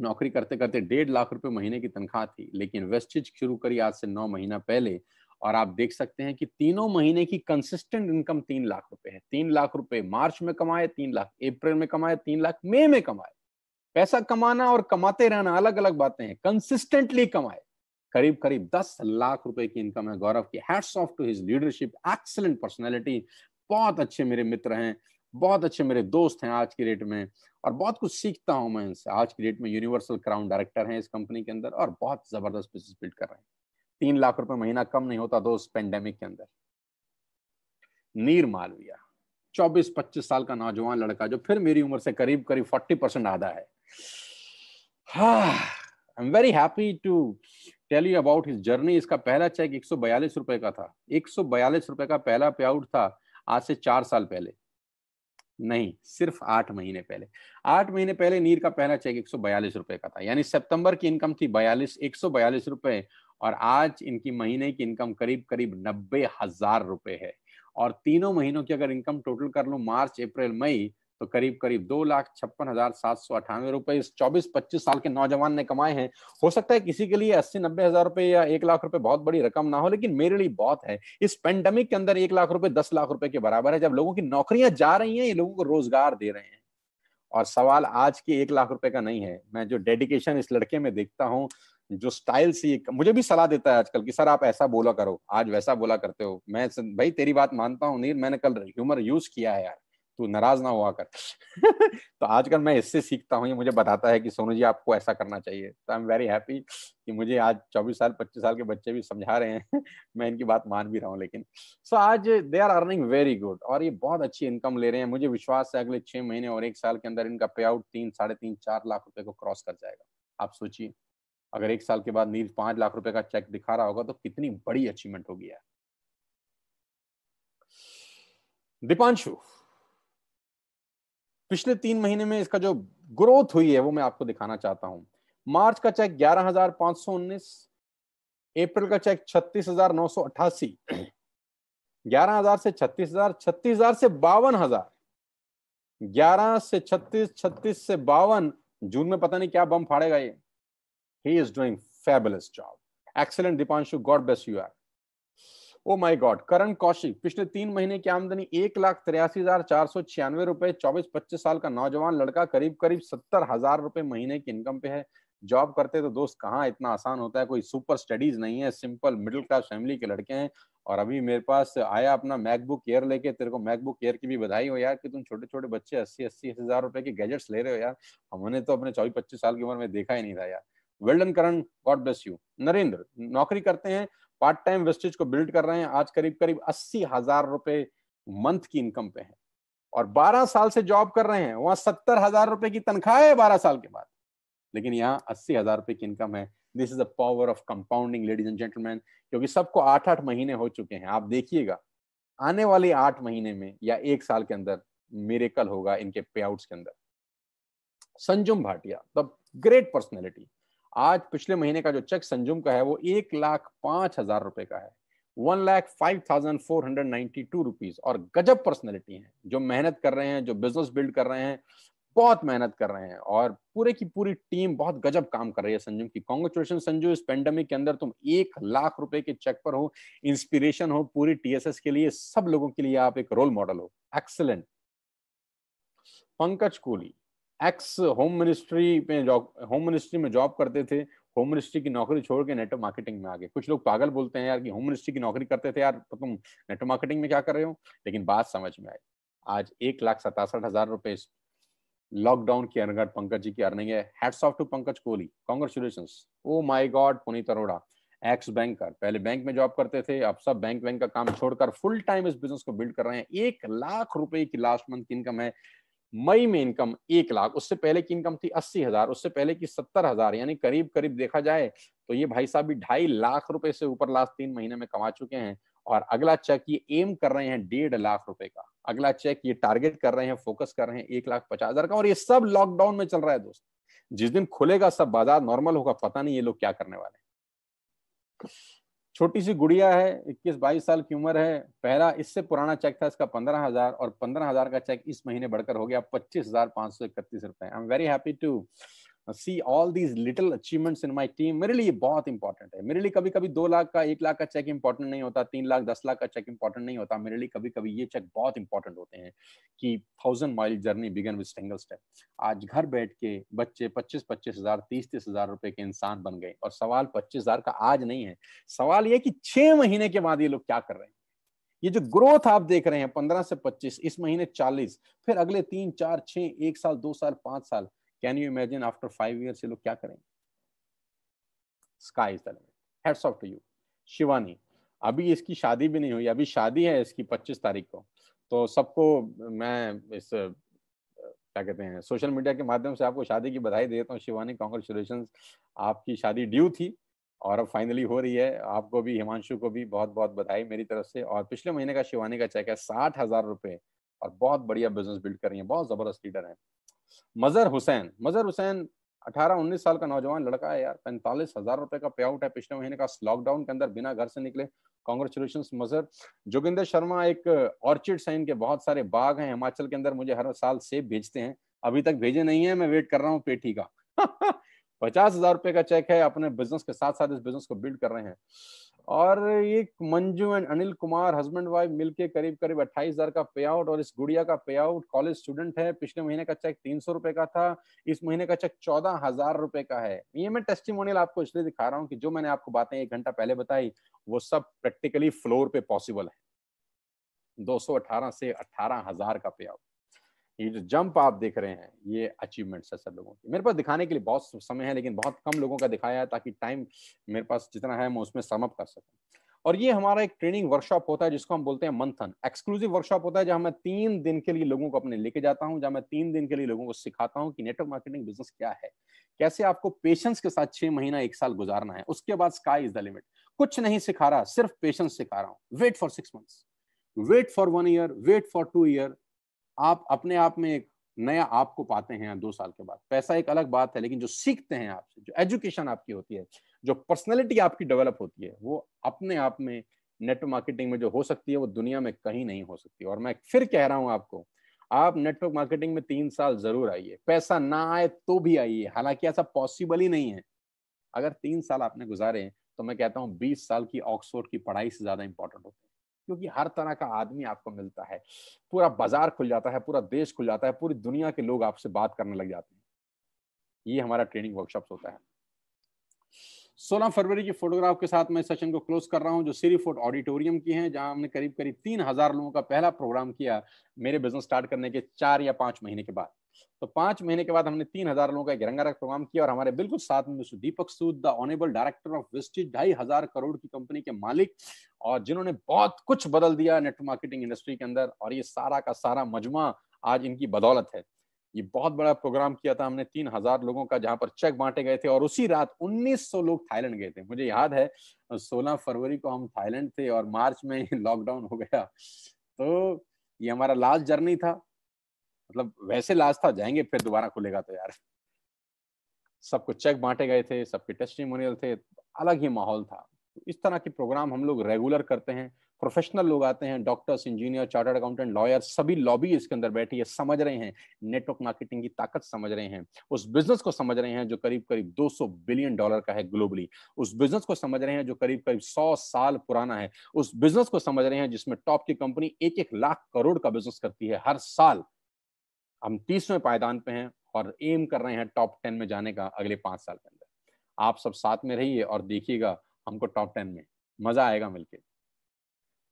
नौकरी करते करते डेढ़ लाख रुपए महीने की तनख्वाह थी लेकिन वेस्टिज शुरू करी आज से नौ महीना पहले और आप देख सकते हैं कि तीनों महीने की कंसिस्टेंट इनकम तीन लाख रुपए है तीन लाख रुपए मार्च में कमाए तीन लाख अप्रैल में कमाए तीन लाख मई में कमाए पैसा कमाना और कमाते रहना अलग अलग बातें हैं कंसिस्टेंटली कमाए करीब करीब दस लाख रुपए की इनकम है गौरव की hats off to his leadership excellent personality बहुत अच्छे मेरे मित्र हैं बहुत अच्छे मेरे दोस्त हैं आज की डेट में और बहुत कुछ सीखता हूं मैं इनसे आज की डेट में यूनिवर्सल क्राउन डायरेक्टर हैं इस कंपनी के अंदर और बहुत जबरदस्त बिजनेस बिल्ड कर रहे हैं तीन लाख रुपए महीना कम नहीं होता दोस्त पेंडेमिक के अंदर नीर मालविया चौबीस पच्चीस साल का नौजवान लड़का जो फिर मेरी उम्र से करीब करीब फोर्टी परसेंट आधा है I am very happy to tell you about his journey इसका पहला चेक एक सौ बयालीस रुपए का था एक सौ बयालीस रुपए का पहला पे आउट था आज से चार साल पहले नहीं सिर्फ आठ महीने पहले आठ महीने पहले नीर का पहला चेक एक सौ बयालीस रुपए का था यानी सितंबर की इनकम थी बयालीस एक सौ बयालीस रुपए और आज इनकी महीने की इनकम करीब करीब नब्बे हजार रुपए है और तीनों महीनों की अगर इनकम टोटल कर लो मार्च अप्रैल मई तो करीब करीब दो लाख छप्पन हजार सात सौ अठानवे रुपए इस चौबीस पच्चीस साल के नौजवान ने कमाए हैं हो सकता है किसी के लिए अस्सी नब्बे हजार रुपए या एक लाख रुपए बहुत बड़ी रकम ना हो लेकिन मेरे लिए बहुत है इस पेंडेमिक के अंदर एक लाख रुपए दस लाख रुपए के बराबर है जब लोगों की नौकरियां जा रही हैं ये लोगों को रोजगार दे रहे हैं और सवाल आज के एक लाख रुपए का नहीं है मैं जो डेडिकेशन इस लड़के में देखता हूँ जो स्टाइल से मुझे भी सलाह देता है आजकल कि सर आप ऐसा बोला करो आज वैसा बोला करते हो मैं भाई तेरी बात मानता हूँ नीर मैंने कल ह्यूमर यूज किया है यार तू नाराज ना हुआ कर तो आजकल मैं इससे सीखता हूँ ये मुझे बताता है कि सोनू जी आपको ऐसा करना चाहिए तो आई एम वेरी हैप्पी कि मुझे आज 24 साल 25 साल के बच्चे भी समझा रहे हैं मैं इनकी बात मान भी रहा हूँ लेकिन सो so, आज they are earning very good और ये बहुत अच्छी इनकम ले रहे हैं मुझे विश्वास है अगले छह महीने और एक साल के अंदर इनका पे आउट तीन साढ़े तीन चार लाख रुपए को क्रॉस कर जाएगा आप सोचिए अगर एक साल के बाद नीरज पांच लाख रुपए का चेक दिखा रहा होगा तो कितनी बड़ी अचीवमेंट होगी यार दीपांशु पिछले तीन महीने में इसका जो ग्रोथ हुई है वो मैं आपको दिखाना चाहता हूं मार्च का चेक ग्यारह हजार पांच सौ उन्नीस अप्रैल का चेक छत्तीस हजार नौ सौ अट्ठासी ग्यारह हजार से छत्तीस हजार छत्तीस हजार से बावन हजार ग्यारह से छत्तीस छत्तीस से बावन जून में पता नहीं क्या बम फाड़ेगा ये He is doing fabulous job. Excellent, Dipanshu. God bless you, are oh my god karan Kaushik pichle 3 mahine की आमदनी एक लाख तिरासी हजार चार सौ छियानवे रुपए चौबीस पच्चीस साल का नौजवान लड़का करीब करीब सत्तर हजार रुपए महीने की इनकम पे है जॉब करते तो दोस्त कहाँ इतना आसान होता है कोई सुपर स्टडीज नहीं है सिंपल मिडिल क्लास फैमिली के लड़के हैं और अभी मेरे पास आया अपना मैकबुक एयर लेके तेरे को मैकबुक एयर की भी बधाई हो यार कि तुम छोटे छोटे बच्चे अस्सी अस्सी हजार रुपए के गैजेट्स ले रहे हो यार हमने तो अपने चौबीस पच्चीस साल की उम्र में देखा ही नहीं था यार well done Karan god bless you Narendra नौकरी करते हैं पार्ट टाइम वेस्टेज को बिल्ड कर रहे हैं आज करीब करीब अस्सी हजार रुपए मंथ की इनकम पे है और बारह साल से जॉब कर रहे हैं वहां सत्तर हजार रुपए की तनख्वाह है बारह साल के बाद लेकिन यहाँ अस्सी हजार रुपए की इनकम है this is the power of compounding ladies and gentleman क्योंकि सबको आठ आठ महीने हो चुके हैं आप देखिएगा आने वाले आठ महीने में या एक साल के अंदर मेरे कल होगा इनके पे के अंदर Sanjum Bhatia the great personality आज पिछले महीने का जो चेक संजुम का है वो एक लाख पांच हजार रुपए का है one lakh five thousand four hundred ninety two rupees और गजब पर्सनैलिटी है जो मेहनत कर रहे हैं जो बिजनेस बिल्ड कर रहे हैं बहुत मेहनत कर रहे हैं और पूरे की पूरी टीम बहुत गजब काम कर रही है संजू की कॉन्ग्रेचुलेशन संजू इस पेंडेमिक के अंदर तुम एक लाख रुपए के चेक पर हो इंस्पिरेशन हो पूरी टीएसएस के लिए सब लोगों के लिए आप एक रोल मॉडल हो excellent Pankaj Kohli ex home ministry में जॉब होम मिनिस्ट्री में जॉब करते थे होम मिनिस्ट्री की नौकरी छोड़ के नेटवर्क मार्केटिंग में आ गए कुछ लोग पागल बोलते हैं यार कि होम मिनिस्ट्री की नौकरी करते थे यार तो तुम नेटवर्क मार्केटिंग में क्या कर रहे हो लेकिन बात समझ में आई आज एक लाख सतासठ हजार रुपए लॉकडाउन की अर्निंग पंकज जी की अर्निंग है Pankaj Kohli congratulation oh my god Puneet Arora ex banker पहले बैंक में जॉब करते थे अब सब बैंक बैंक का काम छोड़कर फुल टाइम इस बिजनेस को बिल्ड कर रहे हैं एक लाख रुपए की लास्ट मंथ की इनकम है मई में इनकम एक लाख उससे पहले की इनकम थी अस्सी हजार उससे पहले की सत्तर हजार यानी करीब करीब देखा जाए तो ये भाई साहब भी ढाई लाख रुपए से ऊपर लास्ट तीन महीने में कमा चुके हैं और अगला चेक ये एम कर रहे हैं डेढ़ लाख रुपए का अगला चेक ये टारगेट कर रहे हैं फोकस कर रहे हैं एक लाख पचास हजार का और ये सब लॉकडाउन में चल रहा है दोस्त जिस दिन खुलेगा सब बाजार नॉर्मल होगा पता नहीं ये लोग क्या करने वाले हैं छोटी सी गुड़िया है इक्कीस बाईस साल की उम्र है पहला इससे पुराना चेक था इसका पंद्रह हजार और पंद्रह हजार का चेक इस महीने बढ़कर हो गया पच्चीस हजार पांच सौ इकतीस रुपए I am very happy to see all these little achievements in my team मेरे लिए बहुत इंपॉर्टेंट है मेरे लिए कभी कभी दो लाख का एक लाख का चेक इंपॉर्टेंट नहीं होता तीन लाख दस लाख का चेक इंपॉर्टेंट नहीं होता मेरे लिए कभी कभी ये चेक बहुत इंपॉर्टेंट होते हैं कि thousand mile journey begin with single step आज घर बैठ के बच्चे पच्चीस पच्चीस हजार तीस तीस हजार रुपए के इंसान बन गए और सवाल पच्चीस हजार का आज नहीं है सवाल ये कि छह महीने के बाद ये लोग क्या कर रहे हैं ये जो ग्रोथ आप देख रहे हैं पंद्रह से पच्चीस इस महीने चालीस फिर अगले तीन चार छह एक साल दो साल पांच साल can you imagine after five years ये लोग क्या करेंगे sky is the limit hats off to you Shivani अभी इसकी शादी भी नहीं हुई अभी शादी है इसकी पच्चीस तारीख को तो सबको मैं इस क्या कहते हैं सोशल मीडिया के माध्यम से आपको शादी की बधाई देता हूँ शिवानी कॉन्ग्रेचुलेशन आपकी शादी ड्यू थी और अब फाइनली हो रही है आपको भी हिमांशु को भी बहुत बहुत बधाई मेरी तरफ से और पिछले महीने का शिवानी का चेक है साठ हजार रुपये और बहुत बढ़िया बिजनेस बिल्ड कर रही है बहुत जबरदस्त लीडर है मजहर हुसैन मजहर हुसैन अठारह उन्नीस साल का नौजवान लड़का है यार पैंतालीस हजार रुपए का पे आउट है पिछले महीने का लॉकडाउन के अंदर बिना घर से निकले कॉन्ग्रेचुलेशन मजहर जोगिंदर शर्मा एक ऑर्चिड साइन के बहुत सारे बाग हैं हिमाचल के अंदर मुझे हर साल सेब भेजते हैं अभी तक भेजे नहीं है मैं वेट कर रहा हूँ पेठी का पचास हजार रुपए का चेक है अपने बिजनेस के साथ साथ इस बिजनेस को बिल्ड कर रहे हैं और ये Manju and Anil Kumar husband wife मिलके करीब करीब अट्ठाईस हजार का पे आउट और इस गुड़िया का पे आउट कॉलेज स्टूडेंट है पिछले महीने का चेक तीन सौ रुपए का था इस महीने का चेक चौदह हजार रुपए का है ये मैं टेस्टिमोनियल आपको इसलिए दिखा रहा हूँ कि जो मैंने आपको बातें एक घंटा पहले बताई वो सब प्रैक्टिकली फ्लोर पे पॉसिबल है दो से अठारह हजार का पे आउट ये जो जंप आप देख रहे हैं ये अचीवमेंट्स है सब लोगों की मेरे पास दिखाने के लिए बहुत समय है लेकिन बहुत कम लोगों का दिखाया है ताकि टाइम मेरे पास जितना है मैं उसमें समअप कर सकूँ और ये हमारा एक ट्रेनिंग वर्कशॉप होता है जिसको हम बोलते हैं मंथन एक्सक्लूसिव वर्कशॉप होता है जहां मैं तीन दिन के लिए लोगों को अपने लेके जाता हूं जहां मैं तीन दिन के लिए लोगों को सिखाता हूं कि नेटवर्क मार्केटिंग बिजनेस क्या है कैसे आपको पेशेंस के साथ छह महीना एक साल गुजारना है उसके बाद स्काई इज द लिमिट कुछ नहीं सिखा रहा सिर्फ पेशेंस सिखा रहा हूँ wait for six months wait for one year wait for two year आप अपने आप में एक नया आपको पाते हैं दो साल के बाद पैसा एक अलग बात है लेकिन जो सीखते हैं आपसे जो एजुकेशन आपकी होती है जो पर्सनैलिटी आपकी डेवलप होती है वो अपने आप में नेटवर्क मार्केटिंग में जो हो सकती है वो दुनिया में कहीं नहीं हो सकती और मैं फिर कह रहा हूँ आपको आप नेटवर्क मार्केटिंग में तीन साल जरूर आइए पैसा ना आए तो भी आइए हालांकि ऐसा पॉसिबल ही नहीं है अगर तीन साल आपने गुजारे तो मैं कहता हूँ बीस साल की ऑक्सफोर्ड की पढ़ाई से ज्यादा इंपॉर्टेंट होती है क्योंकि हर तरह का आदमी आपको मिलता है पूरा बाजार खुल जाता है पूरा देश खुल जाता है पूरी दुनिया के लोग आपसे बात करने लग जाते हैं ये हमारा ट्रेनिंग वर्कशॉप होता है 16 फरवरी की फोटोग्राफ के साथ मैं सेशन को क्लोज कर रहा हूं जो सीरी फोर्ट ऑडिटोरियम की है जहां हमने करीब करीब तीन हजार लोगों का पहला प्रोग्राम किया मेरे बिजनेस स्टार्ट करने के चार या पांच महीने के बाद तो पांच महीने के बाद हमने तीन हजार लोगों का एक रंगारंग प्रोग्राम किया और हमारे बिल्कुल साथ में Deepak Sood the honourable director of Vestige ढाई हजार करोड़ की कंपनी के मालिक और जिन्होंने बहुत कुछ बदल दिया नेट मार्केटिंग इंडस्ट्री के अंदर और ये सारा का सारा मजमा आज इनकी बदौलत है ये बहुत बड़ा प्रोग्राम किया था हमने तीन हजार लोगों का जहां पर चेक बांटे गए थे और उसी रात 1900 लोग थाईलैंड गए थे मुझे याद है 16 फरवरी को हम थाईलैंड थे और मार्च में लॉकडाउन हो गया तो ये हमारा लास्ट जर्नी था मतलब वैसे लास्ट था जाएंगे फिर दोबारा खुलेगा तो यार सबको चेक बांटे गए थे सबके टेस्टिमोनियल थे अलग ही माहौल था तो इस तरह के प्रोग्राम हम लोग रेगुलर करते हैं प्रोफेशनल लोग आते हैं doctors engineer chartered accountant lawyer सभी लॉबी इसके अंदर बैठी है समझ रहे हैं नेटवर्क मार्केटिंग की ताकत समझ रहे हैं उस बिजनेस को समझ रहे हैं जो करीब करीब 200 बिलियन डॉलर का है ग्लोबली उस बिजनेस को समझ रहे हैं जो करीब करीब 100 साल पुराना है उस बिजनेस को समझ रहे हैं जिसमें टॉप की कंपनी एक एक लाख करोड़ का बिजनेस करती है हर साल हम तीसवें पायदान पे हैं और एम कर रहे हैं टॉप टेन में जाने का अगले पांच साल के अंदर आप सब साथ में रहिए और देखिएगा हमको टॉप टेन में मजा आएगा मिलके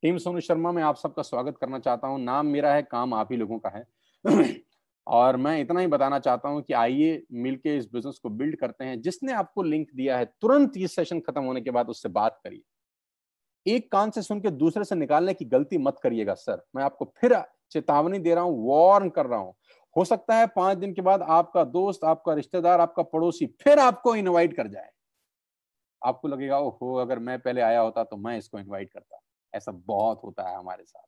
टीम सोनू शर्मा में आप सबका स्वागत करना चाहता हूँ नाम मेरा है काम आप ही लोगों का है और मैं इतना ही बताना चाहता हूँ कि आइए मिलके इस बिजनेस को बिल्ड करते हैं जिसने आपको लिंक दिया है तुरंत ये सेशन खत्म होने के बाद उससे बात करिए एक कान से सुन के दूसरे से निकालने की गलती मत करिएगा सर मैं आपको फिर चेतावनी दे रहा हूँ वार्न कर रहा हूँ हो सकता है पांच दिन के बाद आपका दोस्त आपका रिश्तेदार आपका पड़ोसी फिर आपको इनवाइट कर जाए आपको लगेगा ओहो अगर मैं पहले आया होता तो मैं इसको इनवाइट करता ऐसा बहुत होता है हमारे साथ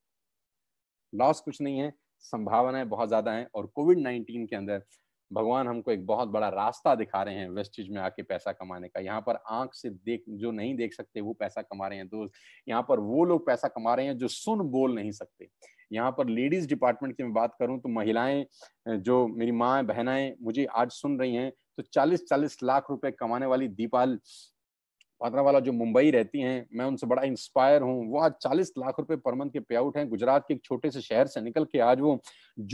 लॉस कुछ नहीं है संभावनाएं बहुत ज्यादा हैं और कोविड नाइन्टीन के अंदर भगवान हमको एक बहुत बड़ा रास्ता दिखा रहे हैं वेस्टिज में आके पैसा कमाने का यहाँ पर आंख से देख जो नहीं देख सकते वो पैसा कमा रहे हैं दोस्त यहाँ पर वो लोग पैसा कमा रहे हैं जो सुन बोल नहीं सकते यहाँ पर लेडीज डिपार्टमेंट की मैं बात करूँ तो महिलाएं जो मेरी माँ बहनाएं मुझे आज सुन रही हैं तो चालीस चालीस लाख रुपए कमाने वाली दीपाल पात्रा वाला जो मुंबई रहती हैं मैं उनसे बड़ा इंस्पायर हूँ वो आज चालीस लाख रुपए पर मंथ के पे आउट हैं गुजरात के एक छोटे से शहर से निकल के आज वो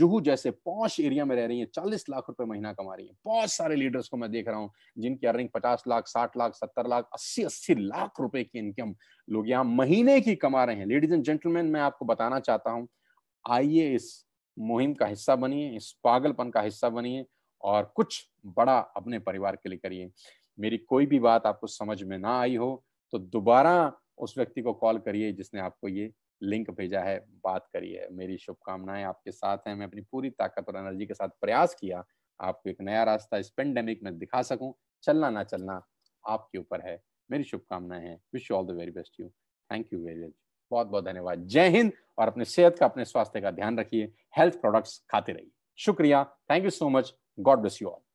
जुहू जैसे पौश एरिया में रह रही हैं चालीस लाख रुपए महीना कमा रही हैं बहुत सारे लीडर्स को मैं देख रहा हूँ जिनकी अर्निंग पचास लाख साठ लाख सत्तर लाख अस्सी अस्सी लाख रुपए की इनकम लोग यहाँ महीने की कमा रहे हैं लेडीज एंड जेंटलमैन मैं आपको बताना चाहता हूँ आइए इस मुहिम का हिस्सा बनिए इस पागलपन का हिस्सा बनिए और कुछ बड़ा अपने परिवार के लिए करिए मेरी कोई भी बात आपको समझ में ना आई हो तो दोबारा उस व्यक्ति को कॉल करिए जिसने आपको ये लिंक भेजा है बात करिए मेरी शुभकामनाएं आपके साथ हैं मैं अपनी पूरी ताकत और एनर्जी के साथ प्रयास किया आपको एक नया रास्ता इस पेंडेमिक में दिखा सकूं चलना ना चलना आपके ऊपर है मेरी शुभकामनाएं हैं wish you all the very best you thank you very much बहुत बहुत धन्यवाद जय हिंद और अपने सेहत का अपने स्वास्थ्य का ध्यान रखिए हेल्थ प्रोडक्ट्स खाते रहिए शुक्रिया thank you so much god bless you all